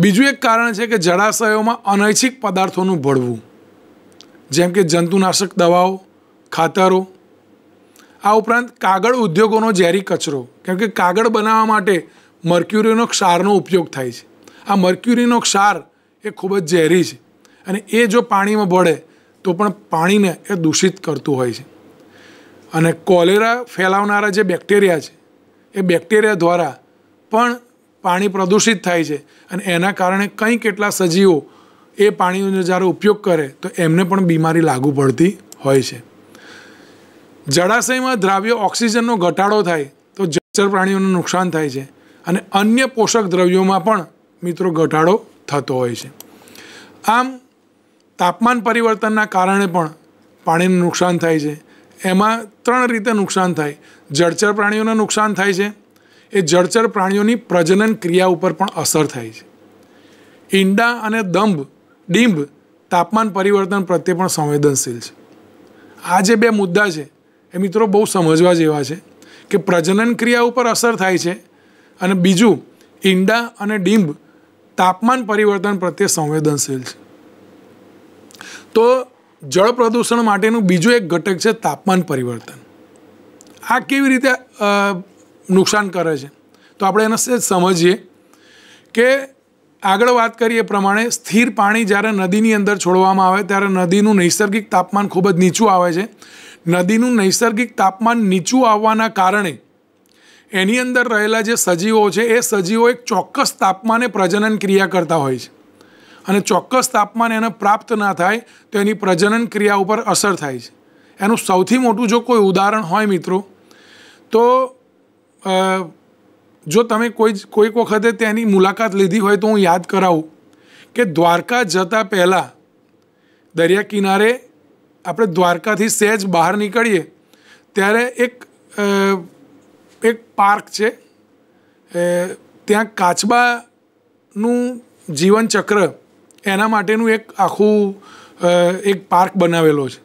બીજું એક કારણ છે કે જળાશયોમાં અનૈચ્છિક પદાર્થોનું ભળવું જેમ કે જંતુનાશક દવાઓ ખાતરો આ ઉપરાંત કાગળ ઉદ્યોગોનો ઝેરી કચરો કેમ કે કાગળ બનાવવા માટે મર્ક્યુરીનો ક્ષારનો ઉપયોગ થાય છે આ મર્ક્યુરીનો ક્ષાર એ ખૂબ જ ઝેરી છે અને એ જો પાણીમાં ભળે તો પણ પાણીને એ દૂષિત કરતું હોય છે અને કોલેરા ફેલાવનારા જે બેક્ટેરિયા છે એ બેક્ટેરિયા દ્વારા પણ પાણી પ્રદૂષિત થાય છે અને એના કારણે કંઈ કેટલા સજીવો એ પાણીનો જ્યારે ઉપયોગ કરે તો એમને પણ બીમારી લાગુ પડતી હોય છે જળાશયમાં દ્રાવ્ય ઓક્સિજનનો ઘટાડો થાય તો જળચર પ્રાણીઓનું નુકસાન થાય છે અને અન્ય પોષક દ્રવ્યોમાં પણ મિત્રો ઘટાડો થતો હોય છે આમ તાપમાન પરિવર્તનના કારણે પણ પાણીનું નુકસાન થાય છે એમાં ત્રણ રીતે નુકસાન થાય જળચર પ્રાણીઓને નુકસાન થાય છે એ જળચર પ્રાણીઓની પ્રજનન ક્રિયા ઉપર પણ અસર થાય છે ઈંડા અને દંભ ડીંભ તાપમાન પરિવર્તન પ્રત્યે પણ સંવેદનશીલ છે આ જે બે મુદ્દા છે એ મિત્રો બહુ સમજવા જેવા છે કે પ્રજનન ક્રિયા ઉપર અસર થાય છે અને બીજું ઈંડા અને ડીંભ તાપમાન પરિવર્તન પ્રત્યે સંવેદનશીલ છે તો જળ પ્રદૂષણ માટેનું બીજું એક ઘટક છે તાપમાન પરિવર્તન આ કેવી રીતે નુકસાન કરે છે તો આપણે એને સમજીએ કે આગળ વાત કરીએ પ્રમાણે સ્થિર પાણી જ્યારે નદીની અંદર છોડવામાં આવે ત્યારે નદીનું નૈસર્ગિક તાપમાન ખૂબ જ નીચું આવે છે નદીનું નૈસર્ગિક તાપમાન નીચું આવવાના કારણે એની અંદર રહેલા જે સજીવો છે એ સજીવો એક ચોક્કસ તાપમાને પ્રજનન ક્રિયા કરતા હોય છે અને ચોક્કસ તાપમાન એને પ્રાપ્ત ના થાય તો એની પ્રજનન ક્રિયા ઉપર અસર થાય છે એનું સૌથી મોટું જો કોઈ ઉદાહરણ હોય મિત્રો તો જો તમે કોઈ કોઈક વખતે તેની મુલાકાત લીધી હોય તો હું યાદ કરાવું કે દ્વારકા જતાં પહેલાં દરિયા કિનારે આપણે દ્વારકાથી સહેજ બહાર નીકળીએ ત્યારે એક એક પાર્ક છે ત્યાં કાચબાનું જીવનચક્ર એના માટેનું એક આખું એક પાર્ક બનાવેલો છે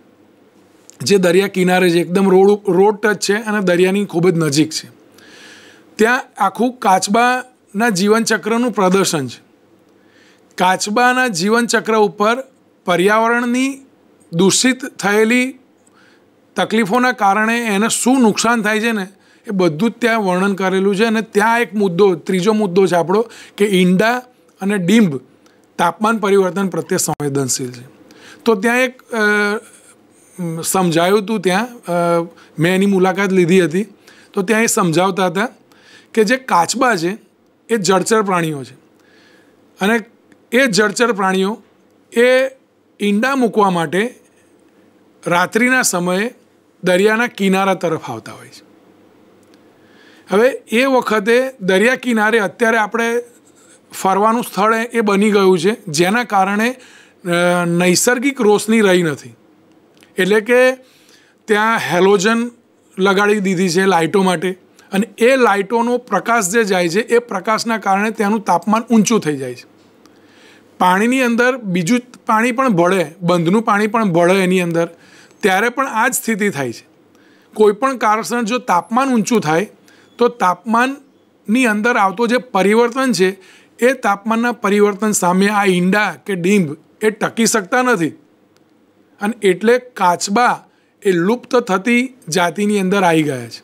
જે દરિયા કિનારે છે એકદમ રોડ રોડ ટચ છે અને દરિયાની ખૂબ જ નજીક છે ત્યાં આખું કાચબાના જીવનચક્રનું પ્રદર્શન છે કાચબાના જીવનચક્ર ઉપર પર્યાવરણની દૂષિત થયેલી તકલીફોના કારણે એને શું નુકસાન થાય છે ને એ બધું જ ત્યાં વર્ણન કરેલું છે અને ત્યાં એક મુદ્દો ત્રીજો મુદ્દો છે આપણો કે ઈંડા અને ડીંબ તાપમાન પરિવર્તન પ્રત્યે સંવેદનશીલ છે તો ત્યાં એક સમજાયું હતું ત્યાં મેં એની મુલાકાત લીધી હતી તો ત્યાં એ સમજાવતા હતા કે જે કાચબા છે એ જળચર પ્રાણીઓ છે અને એ જળચર પ્રાણીઓ એ ઈંડા મૂકવા માટે રાત્રિના સમયે દરિયાના કિનારા તરફ આવતા હોય છે હવે એ વખતે દરિયા કિનારે અત્યારે આપણે ફરવાનું સ્થળ એ બની ગયું છે જેના કારણે નૈસર્ગિક રોશની રહી નથી એટલે કે ત્યાં હેલોજન લગાડી દીધી છે લાઇટો માટે અને એ લાઇટોનો પ્રકાશ જે જાય છે એ પ્રકાશના કારણે ત્યાંનું તાપમાન ઊંચું થઈ જાય છે પાણીની અંદર બીજું પાણી પણ ભળે બંધનું પાણી પણ ભળે એની અંદર ત્યારે પણ આ જ સ્થિતિ થાય છે કોઈપણ કારણસર જો તાપમાન ઊંચું થાય તો તાપમાનની અંદર આવતો જે પરિવર્તન છે એ તાપમાનના પરિવર્તન સામે આ ઈંડા કે ડીંભ એ ટકી શકતા નથી અને એટલે કાચબા એ લુપ્ત થતી જાતિની અંદર આવી ગયા છે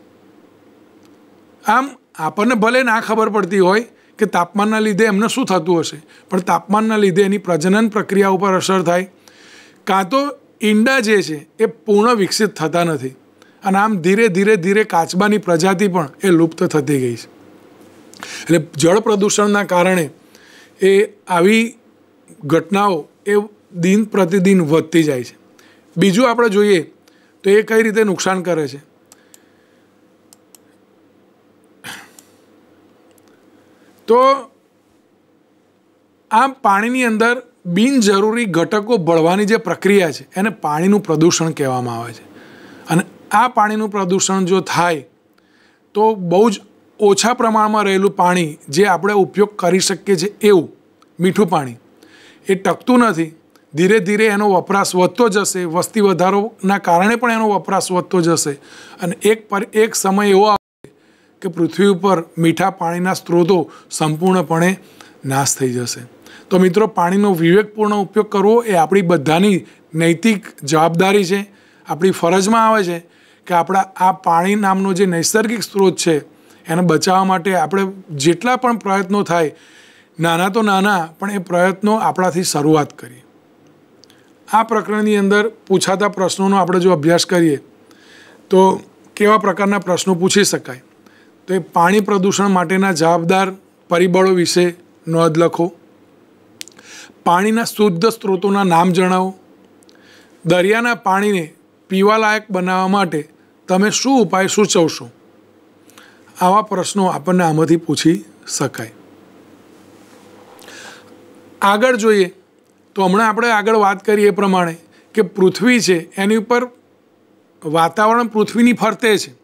આમ આપણને ભલે ના ખબર પડતી હોય કે તાપમાનના લીધે એમને શું થતું હશે પણ તાપમાનના લીધે એની પ્રજનન પ્રક્રિયા ઉપર અસર થાય કાં તો ઈંડા જે છે એ પૂર્ણ વિકસિત થતા નથી અને આમ ધીરે ધીરે ધીરે કાચબાની પ્રજાતિ પણ એ લુપ્ત થતી ગઈ છે એટલે જળ પ્રદૂષણના કારણે એ આવી ઘટનાઓ એ દિન પ્રતિદિન વધતી જાય છે બીજું આપણે જોઈએ તો એ કઈ રીતે નુકસાન કરે છે તો આમ પાણીની અંદર બિનજરૂરી ઘટકો ભળવાની જે પ્રક્રિયા છે એને પાણીનું પ્રદૂષણ કહેવામાં આવે છે અને આ પાણીનું પ્રદૂષણ જો થાય તો બહુ જ ઓછા પ્રમાણમાં રહેલું પાણી જે આપણે ઉપયોગ કરી શકીએ છીએ એવું મીઠું પાણી એ ટકતું નથી ધીરે ધીરે એનો વપરાશ વધતો જશે વસ્તી વધારોના કારણે પણ એનો વપરાશ વધતો જશે અને એક પર એક સમય એવો કે પૃથ્વી ઉપર મીઠા પાણીના સ્ત્રોતો સંપૂર્ણપણે નાશ થઈ જશે તો મિત્રો પાણીનો વિવેકપૂર્ણ ઉપયોગ કરવો એ આપણી બધાની નૈતિક જવાબદારી છે આપણી ફરજમાં આવે છે કે આપણા આ પાણી નામનો જે નૈસર્ગિક સ્ત્રોત છે એને બચાવવા માટે આપણે જેટલા પણ પ્રયત્નો થાય નાના તો નાના પણ એ પ્રયત્નો આપણાથી શરૂઆત કરીએ આ પ્રકરણની અંદર પૂછાતા પ્રશ્નોનો આપણે જો અભ્યાસ કરીએ તો કેવા પ્રકારના પ્રશ્નો પૂછી શકાય તો એ પાણી પ્રદૂષણ માટેના જવાબદાર પરિબળો વિશે નોંધ લખો પાણીના શુદ્ધ સ્ત્રોતોના નામ જણાવો દરિયાના પાણીને પીવાલાયક બનાવવા માટે તમે શું ઉપાય સૂચવશો આવા પ્રશ્નો આપણને આમાંથી પૂછી શકાય આગળ જોઈએ તો હમણાં આપણે આગળ વાત કરી એ પ્રમાણે કે પૃથ્વી છે એની ઉપર વાતાવરણ પૃથ્વીની ફરતે છે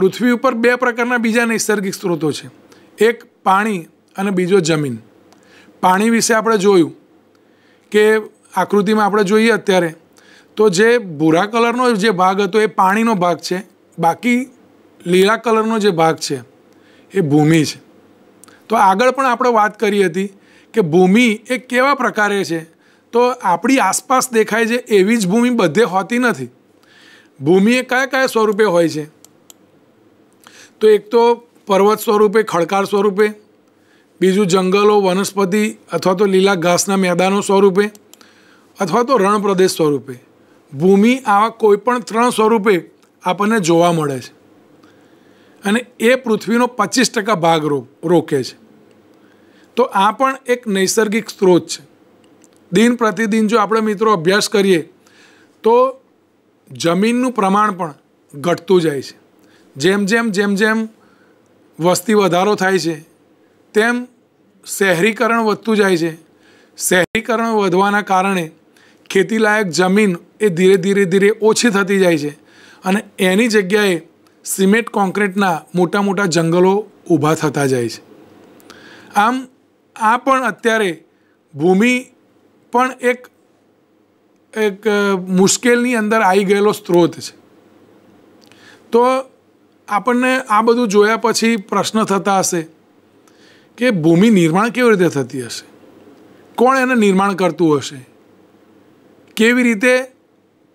પૃથ્વી ઉપર બે પ્રકારના બીજા નૈસર્ગિક સ્ત્રોતો છે એક પાણી અને બીજો જમીન પાણી વિશે આપણે જોયું કે આકૃતિમાં આપણે જોઈએ અત્યારે તો જે ભૂરા કલરનો જે ભાગ હતો એ પાણીનો ભાગ છે બાકી લીલા કલરનો જે ભાગ છે એ ભૂમિ છે તો આગળ પણ આપણે વાત કરી હતી કે ભૂમિ એ કેવા પ્રકારે છે તો આપણી આસપાસ દેખાય છે એવી જ ભૂમિ બધે હોતી નથી ભૂમિ એ કયા કયા સ્વરૂપે હોય છે તો એક તો પર્વત સ્વરૂપે ખડકાળ સ્વરૂપે બીજું જંગલો વનસ્પતિ અથવા તો લીલા ઘાસના મેદાનો સ્વરૂપે અથવા તો રણપ્રદેશ સ્વરૂપે ભૂમિ આવા કોઈપણ ત્રણ સ્વરૂપે આપણને જોવા મળે છે અને એ પૃથ્વીનો પચીસ ટકા ભાગ રો રોકે છે તો આ પણ એક નૈસર્ગિક સ્ત્રોત છે દિન પ્રતિદિન જો આપણે મિત્રો અભ્યાસ કરીએ તો જમીનનું પ્રમાણ પણ ઘટતું જાય છે જેમ જેમ જેમ જેમ વસ્તી વધારો થાય છે તેમ શહેરીકરણ વધતું જાય છે શહેરીકરણ વધવાના કારણે ખેતીલાયક જમીન એ ધીરે ધીરે ધીરે ઓછી થતી જાય છે અને એની જગ્યાએ સિમેન્ટ કોન્ક્રીટના મોટા મોટા જંગલો ઊભા થતા જાય છે આમ આ પણ અત્યારે ભૂમિ પણ એક એક મુશ્કેલની અંદર આવી ગયેલો સ્ત્રોત છે તો આપણને આ બધું જોયા પછી પ્રશ્ન થતા હશે કે ભૂમિ નિર્માણ કેવી રીતે થતી હશે કોણ એને નિર્માણ કરતું હશે કેવી રીતે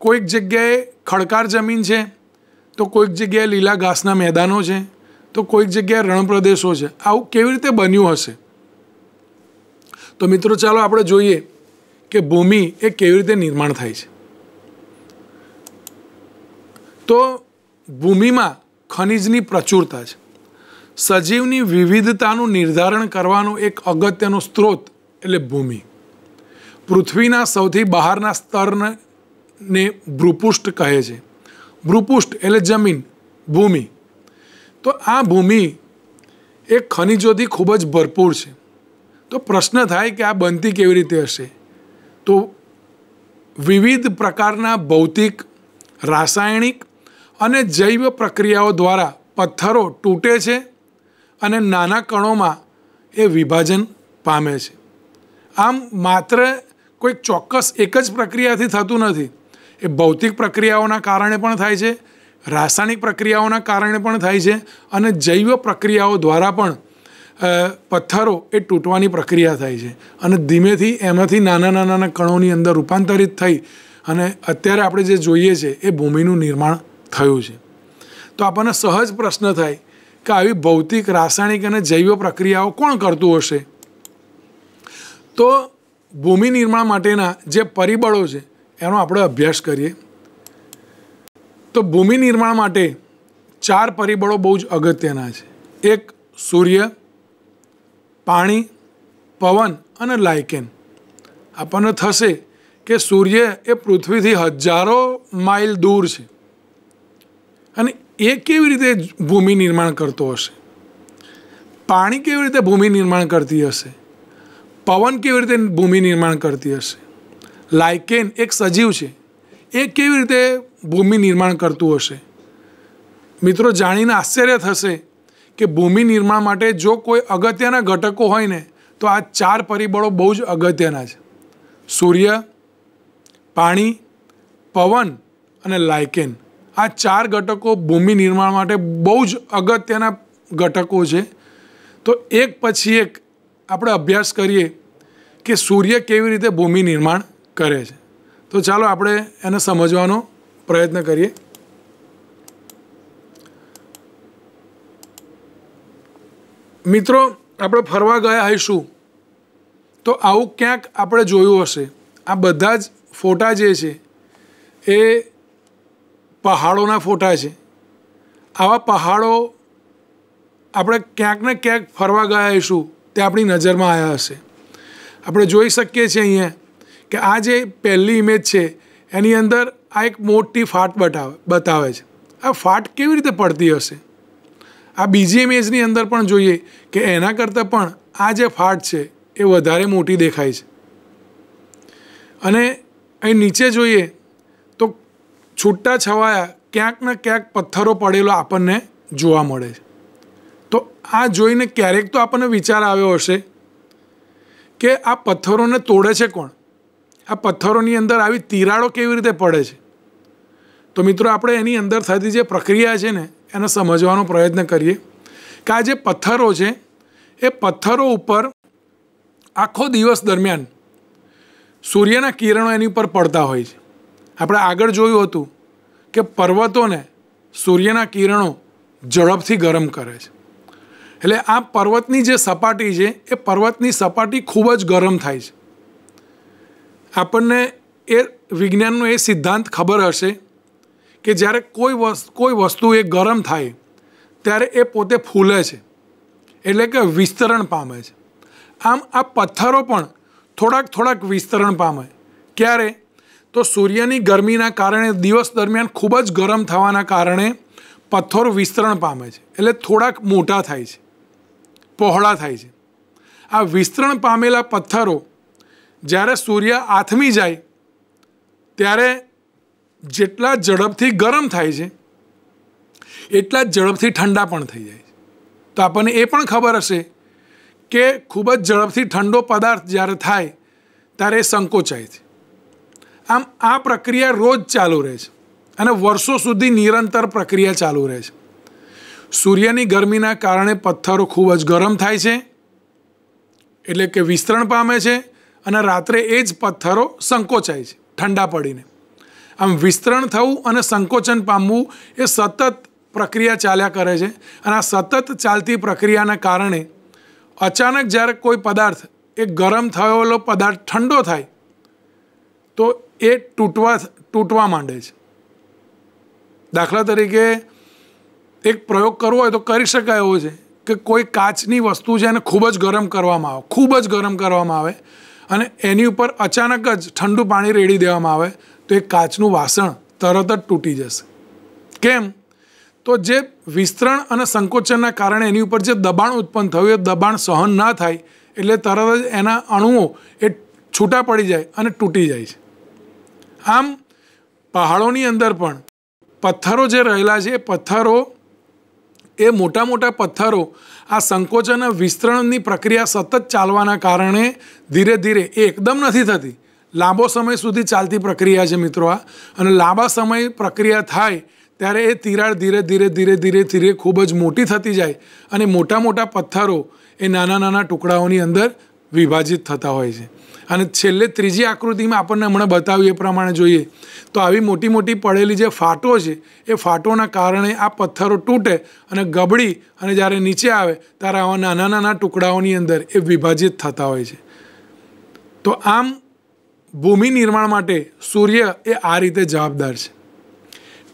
કોઈક જગ્યાએ ખડકાર જમીન છે તો કોઈક જગ્યાએ લીલા ઘાસના મેદાનો છે તો કોઈક જગ્યાએ રણપ્રદેશો છે આવું કેવી રીતે બન્યું હશે તો મિત્રો ચાલો આપણે જોઈએ કે ભૂમિ એ કેવી રીતે નિર્માણ થાય છે તો ભૂમિમાં ખનિજની પ્રચુરતા છે સજીવની વિવિધતાનું નિર્ધારણ કરવાનો એક અગત્યનો સ્ત્રોત એટલે ભૂમિ પૃથ્વીના સૌથી બહારના સ્તરને ભૃપુષ્ઠ કહે છે ભૃપુષ્ઠ એટલે જમીન ભૂમિ તો આ ભૂમિ એ ખનિજોથી ખૂબ જ ભરપૂર છે તો પ્રશ્ન થાય કે આ બનતી કેવી રીતે હશે તો વિવિધ પ્રકારના ભૌતિક રાસાયણિક અને જૈવ પ્રક્રિયાઓ દ્વારા પથ્થરો તૂટે છે અને નાના કણોમાં એ વિભાજન પામે છે આમ માત્ર કોઈક ચોક્કસ એક જ પ્રક્રિયાથી થતું નથી એ ભૌતિક પ્રક્રિયાઓના કારણે પણ થાય છે રાસાયણિક પ્રક્રિયાઓના કારણે પણ થાય છે અને જૈવ પ્રક્રિયાઓ દ્વારા પણ પથ્થરો એ તૂટવાની પ્રક્રિયા થાય છે અને ધીમેથી એમાંથી નાના નાના કણોની અંદર રૂપાંતરિત થઈ અને અત્યારે આપણે જે જોઈએ છે એ ભૂમિનું નિર્માણ થયું છે તો આપણને સહજ પ્રશ્ન થાય કે આવી ભૌતિક રાસાયણિક અને જૈવ પ્રક્રિયાઓ કોણ કરતું હશે તો ભૂમિ નિર્માણ માટેના જે પરિબળો છે એનો આપણે અભ્યાસ કરીએ તો ભૂમિ નિર્માણ માટે ચાર પરિબળો બહુ જ અગત્યના છે એક સૂર્ય પાણી પવન અને લાયકેન આપણને થશે કે સૂર્ય એ પૃથ્વીથી હજારો માઇલ દૂર છે અને એ કેવી રીતે ભૂમિ નિર્માણ કરતો હશે પાણી કેવી રીતે ભૂમિ નિર્માણ કરતી હશે પવન કેવી રીતે ભૂમિ નિર્માણ કરતી હશે લાઇકેન એક સજીવ છે એ કેવી રીતે ભૂમિ નિર્માણ કરતું હશે મિત્રો જાણીને આશ્ચર્ય થશે કે ભૂમિ નિર્માણ માટે જો કોઈ અગત્યના ઘટકો હોય ને તો આ ચાર પરિબળો બહુ જ અગત્યના છે સૂર્ય પાણી પવન અને લાઇકેન આ ચાર ઘટકો ભૂમિ નિર્માણ માટે બહુ જ અગત્યના ઘટકો છે તો એક પછી એક આપણે અભ્યાસ કરીએ કે સૂર્ય કેવી રીતે ભૂમિ નિર્માણ કરે છે તો ચાલો આપણે એને સમજવાનો પ્રયત્ન કરીએ મિત્રો આપણે ફરવા ગયા હઈશું તો આવું ક્યાંક આપણે જોયું હશે આ બધા જ ફોટા જે છે એ પહાડોના ફોટા છે આવા પહાડો આપણે ક્યાંક ને ક્યાંક ફરવા ગયા હશું તે આપણી નજરમાં આવ્યા હશે આપણે જોઈ શકીએ છીએ અહીંયા કે આ જે પહેલી ઇમેજ છે એની અંદર આ એક મોટી ફાટ બતાવે બતાવે છે આ ફાટ કેવી રીતે પડતી હશે આ બીજી ઇમેજની અંદર પણ જોઈએ કે એના કરતાં પણ આ જે ફાટ છે એ વધારે મોટી દેખાય છે અને અહીં નીચે જોઈએ છૂટા છવાયા ક્યાંક ને ક્યાંક પથ્થરો પડેલો આપણને જોવા મળે છે તો આ જોઈને ક્યારેક તો આપણને વિચાર આવ્યો હશે કે આ પથ્થરોને તોડે છે કોણ આ પથ્થરોની અંદર આવી તિરાડો કેવી રીતે પડે છે તો મિત્રો આપણે એની અંદર થતી જે પ્રક્રિયા છે ને એને સમજવાનો પ્રયત્ન કરીએ કે આ જે પથ્થરો છે એ પથ્થરો ઉપર આખો દિવસ દરમિયાન સૂર્યના કિરણો એની ઉપર પડતા હોય છે આપણે આગળ જોયું હતું કે પર્વતોને સૂર્યના કિરણો ઝડપથી ગરમ કરે છે એટલે આ પર્વતની જે સપાટી છે એ પર્વતની સપાટી ખૂબ જ ગરમ થાય છે આપણને એ વિજ્ઞાનનો એ સિદ્ધાંત ખબર હશે કે જ્યારે કોઈ વસ્તુ કોઈ વસ્તુ એ ગરમ થાય ત્યારે એ પોતે ફૂલે છે એટલે કે વિસ્તરણ પામે છે આમ આ પથ્થરો પણ થોડાક થોડાક વિસ્તરણ પામે ક્યારે તો સૂર્યની ગરમીના કારણે દિવસ દરમિયાન ખૂબ જ ગરમ થવાના કારણે પથ્થરો વિસ્તરણ પામે છે એટલે થોડાક મોટા થાય છે પહોળા થાય છે આ વિસ્તરણ પામેલા પથ્થરો જ્યારે સૂર્ય આથમી જાય ત્યારે જેટલા ઝડપથી ગરમ થાય છે એટલા ઝડપથી ઠંડા પણ થઈ જાય છે તો આપણને એ પણ ખબર હશે કે ખૂબ જ ઝડપથી ઠંડો પદાર્થ જ્યારે થાય ત્યારે એ સંકોચાય છે આમ આ પ્રક્રિયા રોજ ચાલુ રહે છે અને વર્ષો સુધી નિરંતર પ્રક્રિયા ચાલુ રહે છે સૂર્યની ગરમીના કારણે પથ્થરો ખૂબ જ ગરમ થાય છે એટલે કે વિસ્તરણ પામે છે અને રાત્રે એ જ પથ્થરો સંકોચાય છે ઠંડા પડીને આમ વિસ્તરણ થવું અને સંકોચન પામવું એ સતત પ્રક્રિયા ચાલ્યા કરે છે અને આ સતત ચાલતી પ્રક્રિયાના કારણે અચાનક જ્યારે કોઈ પદાર્થ એ ગરમ થયેલો પદાર્થ ઠંડો થાય તો એ તૂટવા તૂટવા માંડે છે દાખલા તરીકે એક પ્રયોગ કરવો હોય તો કરી શકાય એવો છે કે કોઈ કાચની વસ્તુ છે એને ખૂબ જ ગરમ કરવામાં આવે ખૂબ જ ગરમ કરવામાં આવે અને એની ઉપર અચાનક જ ઠંડુ પાણી રેડી દેવામાં આવે તો એ કાચનું વાસણ તરત જ તૂટી જશે કેમ તો જે વિસ્તરણ અને સંકોચનના કારણે એની ઉપર જે દબાણ ઉત્પન્ન થયું એ દબાણ સહન ના થાય એટલે તરત જ એના અણુઓ એ છૂટા પડી જાય અને તૂટી જાય છે આમ પહાડોની અંદર પણ પથ્થરો જે રહેલા છે એ પથ્થરો એ મોટા મોટા પથ્થરો આ સંકોચન વિસ્તરણની પ્રક્રિયા સતત ચાલવાના કારણે ધીરે ધીરે એ એકદમ નથી થતી લાંબો સમય સુધી ચાલતી પ્રક્રિયા છે મિત્રો આ અને લાંબા સમય પ્રક્રિયા થાય ત્યારે એ તિરાડ ધીરે ધીરે ધીરે ધીરે ધીરે ખૂબ જ મોટી થતી જાય અને મોટા મોટા પથ્થરો એ નાના નાના ટુકડાઓની અંદર વિભાજિત થતા હોય છે અને છેલ્લે ત્રીજી આકૃતિમાં આપણને હમણાં બતાવ્યું એ પ્રમાણે જોઈએ તો આવી મોટી મોટી પડેલી જે ફાટો છે એ ફાટોના કારણે આ પથ્થરો તૂટે અને ગબડી અને જ્યારે નીચે આવે ત્યારે આવા નાના નાના ટુકડાઓની અંદર એ વિભાજિત થતા હોય છે તો આમ ભૂમિ નિર્માણ માટે સૂર્ય એ આ રીતે જવાબદાર છે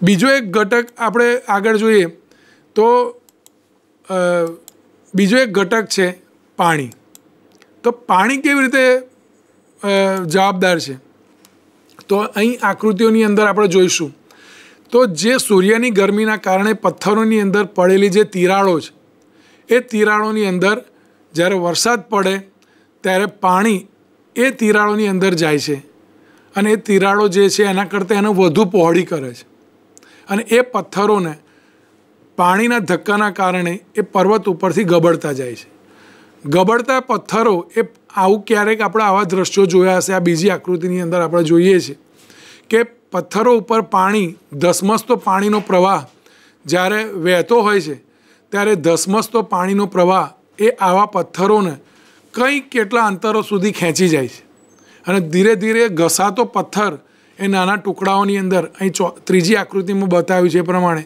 બીજો એક ઘટક આપણે આગળ જોઈએ તો બીજો એક ઘટક છે પાણી તો પાણી કેવી રીતે જવાબદાર છે તો અહીં આકૃતિઓની અંદર આપણે જોઈશું તો જે સૂર્યની ગરમીના કારણે પથ્થરોની અંદર પડેલી જે તિરાડો છે એ તિરાડોની અંદર જ્યારે વરસાદ પડે ત્યારે પાણી એ તિરાડોની અંદર જાય છે અને એ તિરાડો જે છે એના કરતાં એને વધુ પહોળી કરે છે અને એ પથ્થરોને પાણીના ધક્કાના કારણે એ પર્વત ઉપરથી ગબડતા જાય છે ગબડતા પથ્થરો એ આવું ક્યારેક આપણે આવા દ્રશ્યો જોયા હશે આ બીજી આકૃતિની અંદર આપણે જોઈએ છીએ કે પથ્થરો ઉપર પાણી ધસમસતો પાણીનો પ્રવાહ જ્યારે વહેતો હોય છે ત્યારે ધસમસતો પાણીનો પ્રવાહ એ આવા પથ્થરોને કંઈક કેટલા અંતરો સુધી ખેંચી જાય છે અને ધીરે ધીરે ઘસાતો પથ્થર એ નાના ટુકડાઓની અંદર અહીં ચો ત્રીજી આકૃતિમાં બતાવ્યું છે એ પ્રમાણે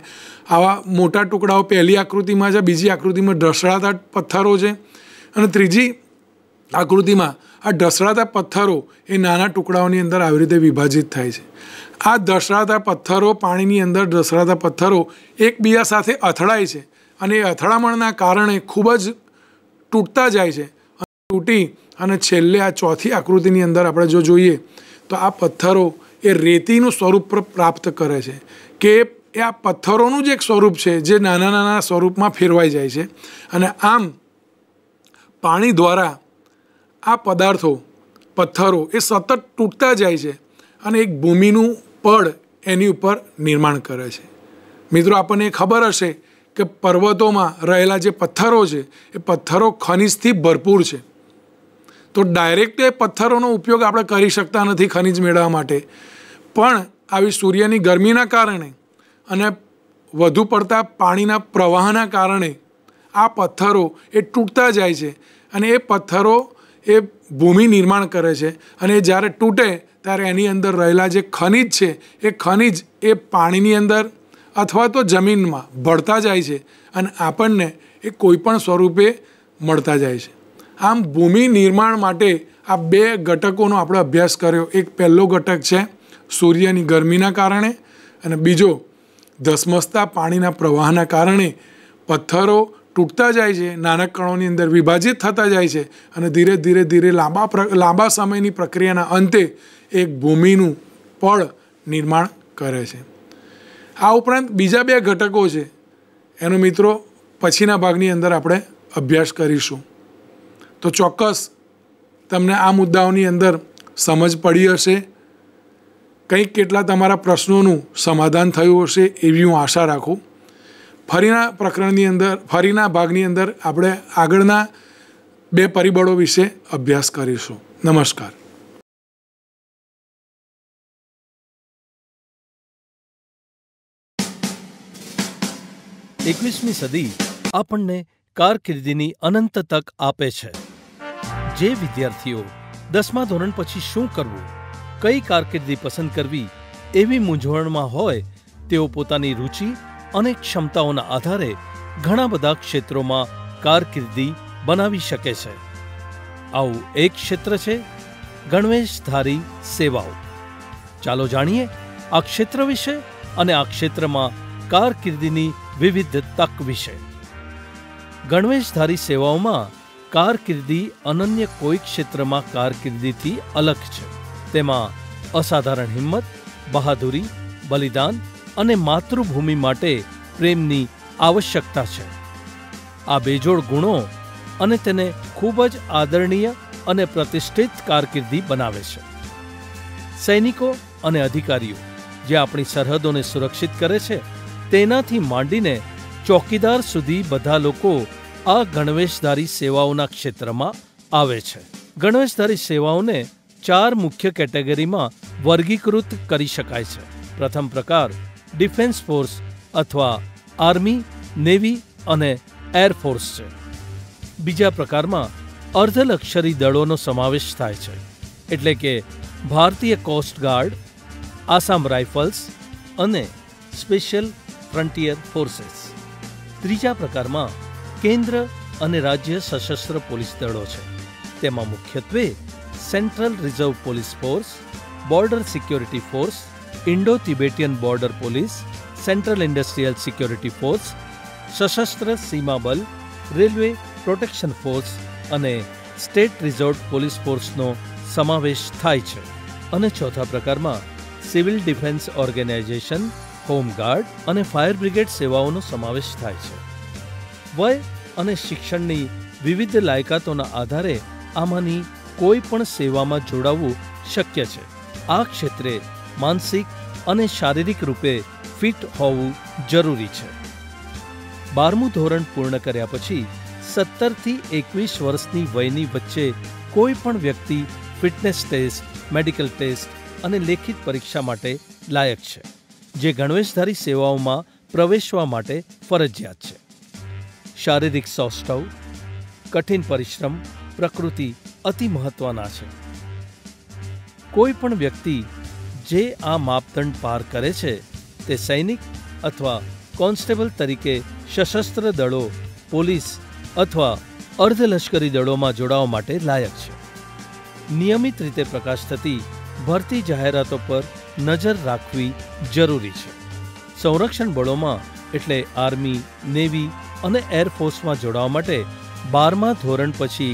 આવા મોટા ટુકડાઓ પહેલી આકૃતિમાં છે બીજી આકૃતિમાં ઢસડાતા પથ્થરો છે અને ત્રીજી આકૃતિમાં આ ઢસડાતા પથ્થરો એ નાના ટુકડાઓની અંદર આવી રીતે વિભાજિત થાય છે આ ઢસડાતા પથ્થરો પાણીની અંદર ઢસડાતા પથ્થરો એકબીજા સાથે અથડાય છે અને એ અથડામણના કારણે ખૂબ જ તૂટતા જાય છે તૂટી અને છેલ્લે આ ચોથી આકૃતિની અંદર આપણે જો જોઈએ તો આ પથ્થરો એ રેતીનું સ્વરૂપ પ્રાપ્ત કરે છે કે એ આ પથ્થરોનું જ એક સ્વરૂપ છે જે નાના નાના સ્વરૂપમાં ફેરવાઈ જાય છે અને આમ પાણી દ્વારા આ પદાર્થો પથ્થરો એ સતત તૂટતા જાય છે અને એક ભૂમિનું પડ એની ઉપર નિર્માણ કરે છે મિત્રો આપણને ખબર હશે કે પર્વતોમાં રહેલા જે પથ્થરો છે એ પથ્થરો ખનિજથી ભરપૂર છે તો ડાયરેક્ટ એ પથ્થરોનો ઉપયોગ આપણે કરી શકતા નથી ખનિજ મેળવવા માટે પણ આવી સૂર્યની ગરમીના કારણે અને વધુ પડતા પાણીના પ્રવાહના કારણે આ પથ્થરો એ તૂટતા જાય છે અને એ પથ્થરો એ ભૂમિ નિર્માણ કરે છે અને એ જ્યારે તૂટે ત્યારે એની અંદર રહેલા જે ખનિજ છે એ ખનિજ એ પાણીની અંદર અથવા તો જમીનમાં ભળતા જાય છે અને આપણને એ કોઈપણ સ્વરૂપે મળતા જાય છે આમ ભૂમિ નિર્માણ માટે આ બે ઘટકોનો આપણે અભ્યાસ કર્યો એક પહેલો ઘટક છે સૂર્યની ગરમીના કારણે અને બીજો ધસમસતા પાણીના પ્રવાહના કારણે પથ્થરો તૂટતા જાય છે નાના કણોની અંદર વિભાજિત થતા જાય છે અને ધીરે ધીરે ધીરે લાંબા લાંબા સમયની પ્રક્રિયાના અંતે એક ભૂમિનું પળ નિર્માણ કરે છે આ ઉપરાંત બીજા બે ઘટકો છે એનો મિત્રો પછીના ભાગની અંદર આપણે અભ્યાસ કરીશું તો ચોક્કસ તમને આ મુદ્દાઓની અંદર સમજ પડી હશે કંઈક કેટલા તમારા પ્રશ્નોનું સમાધાન થયું હશે એવી હું આશા રાખું ફરીના પ્રકરણની અંદર ફરીના ભાગની અંદર આપણે આગળના બે પરિબળો વિશે અભ્યાસ કરીશું નમસ્કાર એકવીસમી સદી આપણને કારકિર્દીની અનંત તક આપે છે જે વિદ્યાર્થીઓ દસમા ધોરણ પછી શું કરવું કઈ કારકિર્દી પસંદ કરવી એવી મૂંઝવણમાં હોય તેઓ પોતાની રુચિ અનેક ક્ષમતાઓના આધારે ઘણા બધા ક્ષેત્રોમાં કારકિર્દી બનાવી શકે છે આવું એક ક્ષેત્ર છે ગણવેશધારી સેવાઓ ચાલો જાણીએ આ ક્ષેત્ર વિશે અને આ ક્ષેત્રમાં કારકિર્દીની વિવિધ તક વિશે ગણવેશધારી સેવાઓમાં કારકિર્દી અનન્ય કોઈ ક્ષેત્રમાં કારકિર્દીથી અલગ છે તેમાં અસાધારણ હિંમત બહાદુરી બલિદાન અને માતૃભૂમિ માટે પ્રેમની આવશ્યકતા છે આ બેજોડ ગુણો અને તેને ખૂબ જ આદરણીય અને પ્રતિષ્ઠિત કારકિર્દી બનાવે છે સૈનિકો અને અધિકારીઓ જે આપણી સરહદોને સુરક્ષિત કરે છે તેનાથી માંડીને ચોકીદાર સુધી બધા લોકો આ ગણવેશધારી સેવાઓના ક્ષેત્રમાં આવે છે ગણવેશધારી સેવાઓને ચાર મુખ્ય કેટેગરીમાં વર્ગીકૃત કરી શકાય છે પ્રથમ પ્રકાર ડિફેન્સ ફોર્સ અથવા આર્મી નેવી અને એરફોર્સ છે બીજા પ્રકારમાં અર્ધલક્ષરી દળોનો સમાવેશ થાય છે એટલે કે ભારતીય કોસ્ટગાર્ડ આસામ રાઇફલ્સ અને સ્પેશિયલ ફ્રન્ટિયર ફોર્સેસ ત્રીજા પ્રકારમાં કેન્દ્ર અને રાજ્ય સશસ્ત્ર પોલીસ દળો છે તેમાં મુખ્યત્વે central reserve police force border security force Indo Tibetan border police central industrial security force Sashastra Seema Bal railway protection force અને સ્ટેટ રિઝર્વ પોલીસ ફોર્સનો સમાવેશ થાય છે અને ચોથા પ્રકારમાં સિવિલ ડિફેન્સ ઓર્ગેનાઇઝેશન હોમગાર્ડ અને ફાયર બ્રિગેડ સેવાઓનો સમાવેશ થાય છે વય અને શિક્ષણની વિવિધ લાયકાતોના આધારે આમાંની કોઈ પણ સેવામાં જોડાવવું શક્ય છે આ ક્ષેત્રે માનસિક અને શારીરિક રૂપે ફિટ હોવું જરૂરી છે બારમું ધોરણ પૂર્ણ કર્યા પછી સત્તરથી એકવીસ વર્ષની વયની વચ્ચે કોઈ પણ વ્યક્તિ ફિટનેસ ટેસ્ટ મેડિકલ ટેસ્ટ અને લેખિત પરીક્ષા માટે લાયક છે જે ગણવેશધારી સેવાઓમાં પ્રવેશવા માટે ફરજિયાત છે શારીરિક સૌષ્ઠવ કઠિન પરિશ્રમ પ્રકૃતિ અતિ મહત્વના છે કોઈ પણ વ્યક્તિ જે આ માપદંડ પાર કરે છે તે સૈનિક અથવા કોન્સ્ટેબલ તરીકે સશસ્ત્ર દળો પોલીસ અથવા અર્ધલશ્કરી દળોમાં જોડાવા માટે લાયક છે નિયમિત રીતે પ્રકાશ થતી ભરતી જાહેરાતો પર નજર રાખવી જરૂરી છે સંરક્ષણ બળોમાં એટલે આર્મી નેવી અને એરફોર્સમાં જોડાવા માટે બારમા ધોરણ પછી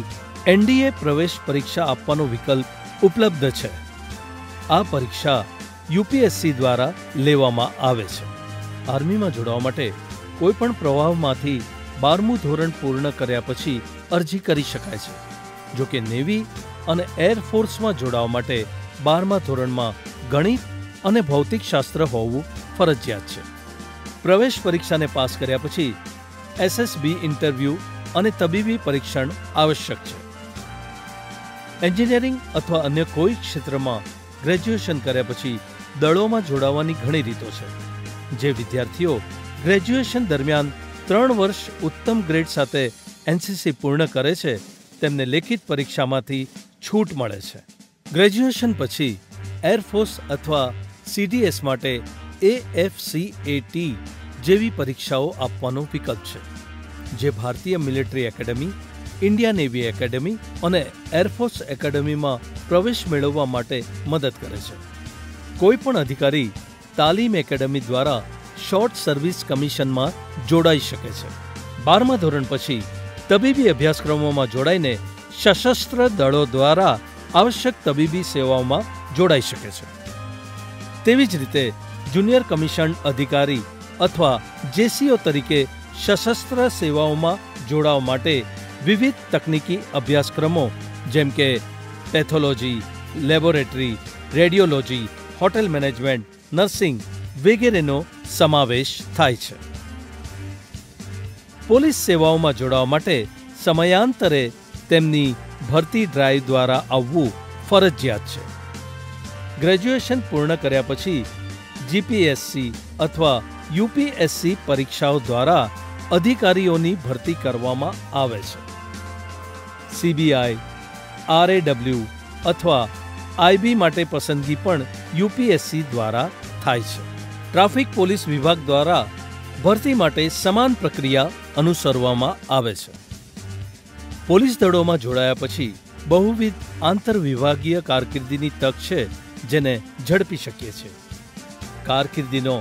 એનડીએ પ્રવેશ પરીક્ષા આપવાનો વિકલ્પ ઉપલબ્ધ છે આ પરીક્ષા યુપીએસસી દ્વારા લેવામાં આવે છે આર્મીમાં જોડાવા માટે કોઈપણ પ્રવાહમાંથી બારમું ધોરણ પૂર્ણ કર્યા પછી અરજી કરી શકાય છે જોકે નેવી અને એરફોર્સમાં જોડાવા માટે બારમા ધોરણમાં ગણિત અને ભૌતિકશાસ્ત્ર હોવું ફરજિયાત છે પ્રવેશ પરીક્ષાને પાસ કર્યા પછી એસએસબી ઇન્ટરવ્યૂ અને તબીબી પરીક્ષણ આવશ્યક છે એન્જિનિયરિંગ અથવા અન્ય કોઈ ક્ષેત્રમાં ગ્રેજ્યુએશન કર્યા પછી દળોમાં જોડાવાની ઘણી રીતો છે જે વિદ્યાર્થીઓ ગ્રેજ્યુએશન દરમિયાન ત્રણ વર્ષ ઉત્તમ ગ્રેડ સાથે એનસીસી પૂર્ણ કરે છે તેમને લેખિત પરીક્ષામાંથી છૂટ મળે છે ગ્રેજ્યુએશન પછી એરફોર્સ અથવા સીડીએસ માટે એએફસીએટી જેવી પરીક્ષાઓ આપવાનો વિકલ્પ છે જે ભારતીય military academy India navy academy અને એરફોર્સ એકેડેમીમાં પ્રવેશ મેળવવા માટે મદદ કરે છે કોઈપણ અધિકારી તાલીમ એકેડેમી દ્વારા શોર્ટ સર્વિસ કમિશનમાં જોડાઈ શકે છે બારમા ધોરણ પછી તબીબી અભ્યાસક્રમોમાં જોડાઈને સશસ્ત્ર દળો દ્વારા આવશ્યક તબીબી સેવાઓમાં જોડાઈ શકે છે તેવી જ રીતે જુનિયર કમિશન અધિકારી અથવા જેસીઓ તરીકે સશસ્ત્ર સેવાઓમાં જોડાવા માટે વિવિધ તકનીકી અભ્યાસક્રમો જેમ કે pathology laboratory radiology hotel management nursing વગેરેનો સમાવેશ થાય છે પોલીસ સેવાઓમાં જોડાવા માટે સમયાંતરે તેમની ભરતી ડ્રાઈવ દ્વારા આવવું ફરજિયાત છે ગ્રેજ્યુએશન પૂર્ણ કર્યા પછી જીપીએસસી અથવા યુપીએસસી પરીક્ષાઓ દ્વારા અધિકારીઓની ભરતી કરવામાં આવે છે સીબીઆઈ આરએડબલ્યુ અથવા આઈબી માટે પસંદગી પણ યુપીએસસી દ્વારા થાય છે ટ્રાફિક પોલીસ વિભાગ દ્વારા ભરતી માટે સમાન પ્રક્રિયા અનુસરવામાં આવે છે પોલીસ દળોમાં જોડાયા પછી બહુવિધ આંતરવિભાગીય કારકિર્દીની તક છે જેને ઝડપી શકીએ છીએ કારકિર્દીનો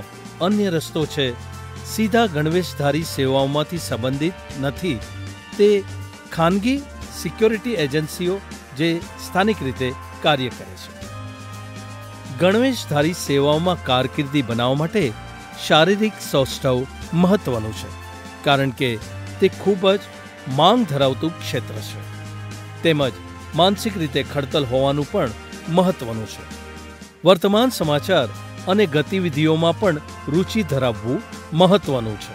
અન્ય રસ્તો છે સીધા ગણવેશધારી સેવાઓમાંથી સંબંધિત નથી તે ખાનગી સિક્યોરિટી એજન્સીઓ જે સ્થાનિક રીતે કાર્ય કરે છે ગણવેશધારી સેવાઓમાં કારકિર્દી બનાવવા માટે શારીરિક સૌષ્ઠવ મહત્વનું છે કારણ કે તે ખૂબ જ માંગ ધરાવતું ક્ષેત્ર છે તેમજ માનસિક રીતે ખડતલ હોવાનું પણ મહત્વનું છે વર્તમાન સમાચાર અને ગતિવિધિઓમાં પણ રુચિ ધરાવવું મહત્વનું છે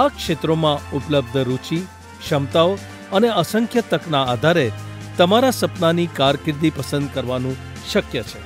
આ ક્ષેત્રોમાં ઉપલબ્ધ રુચિ ક્ષમતાઓ અને અસંખ્ય તકના આધારે તમારા સપનાની કારકિર્દી પસંદ કરવાનું શક્ય છે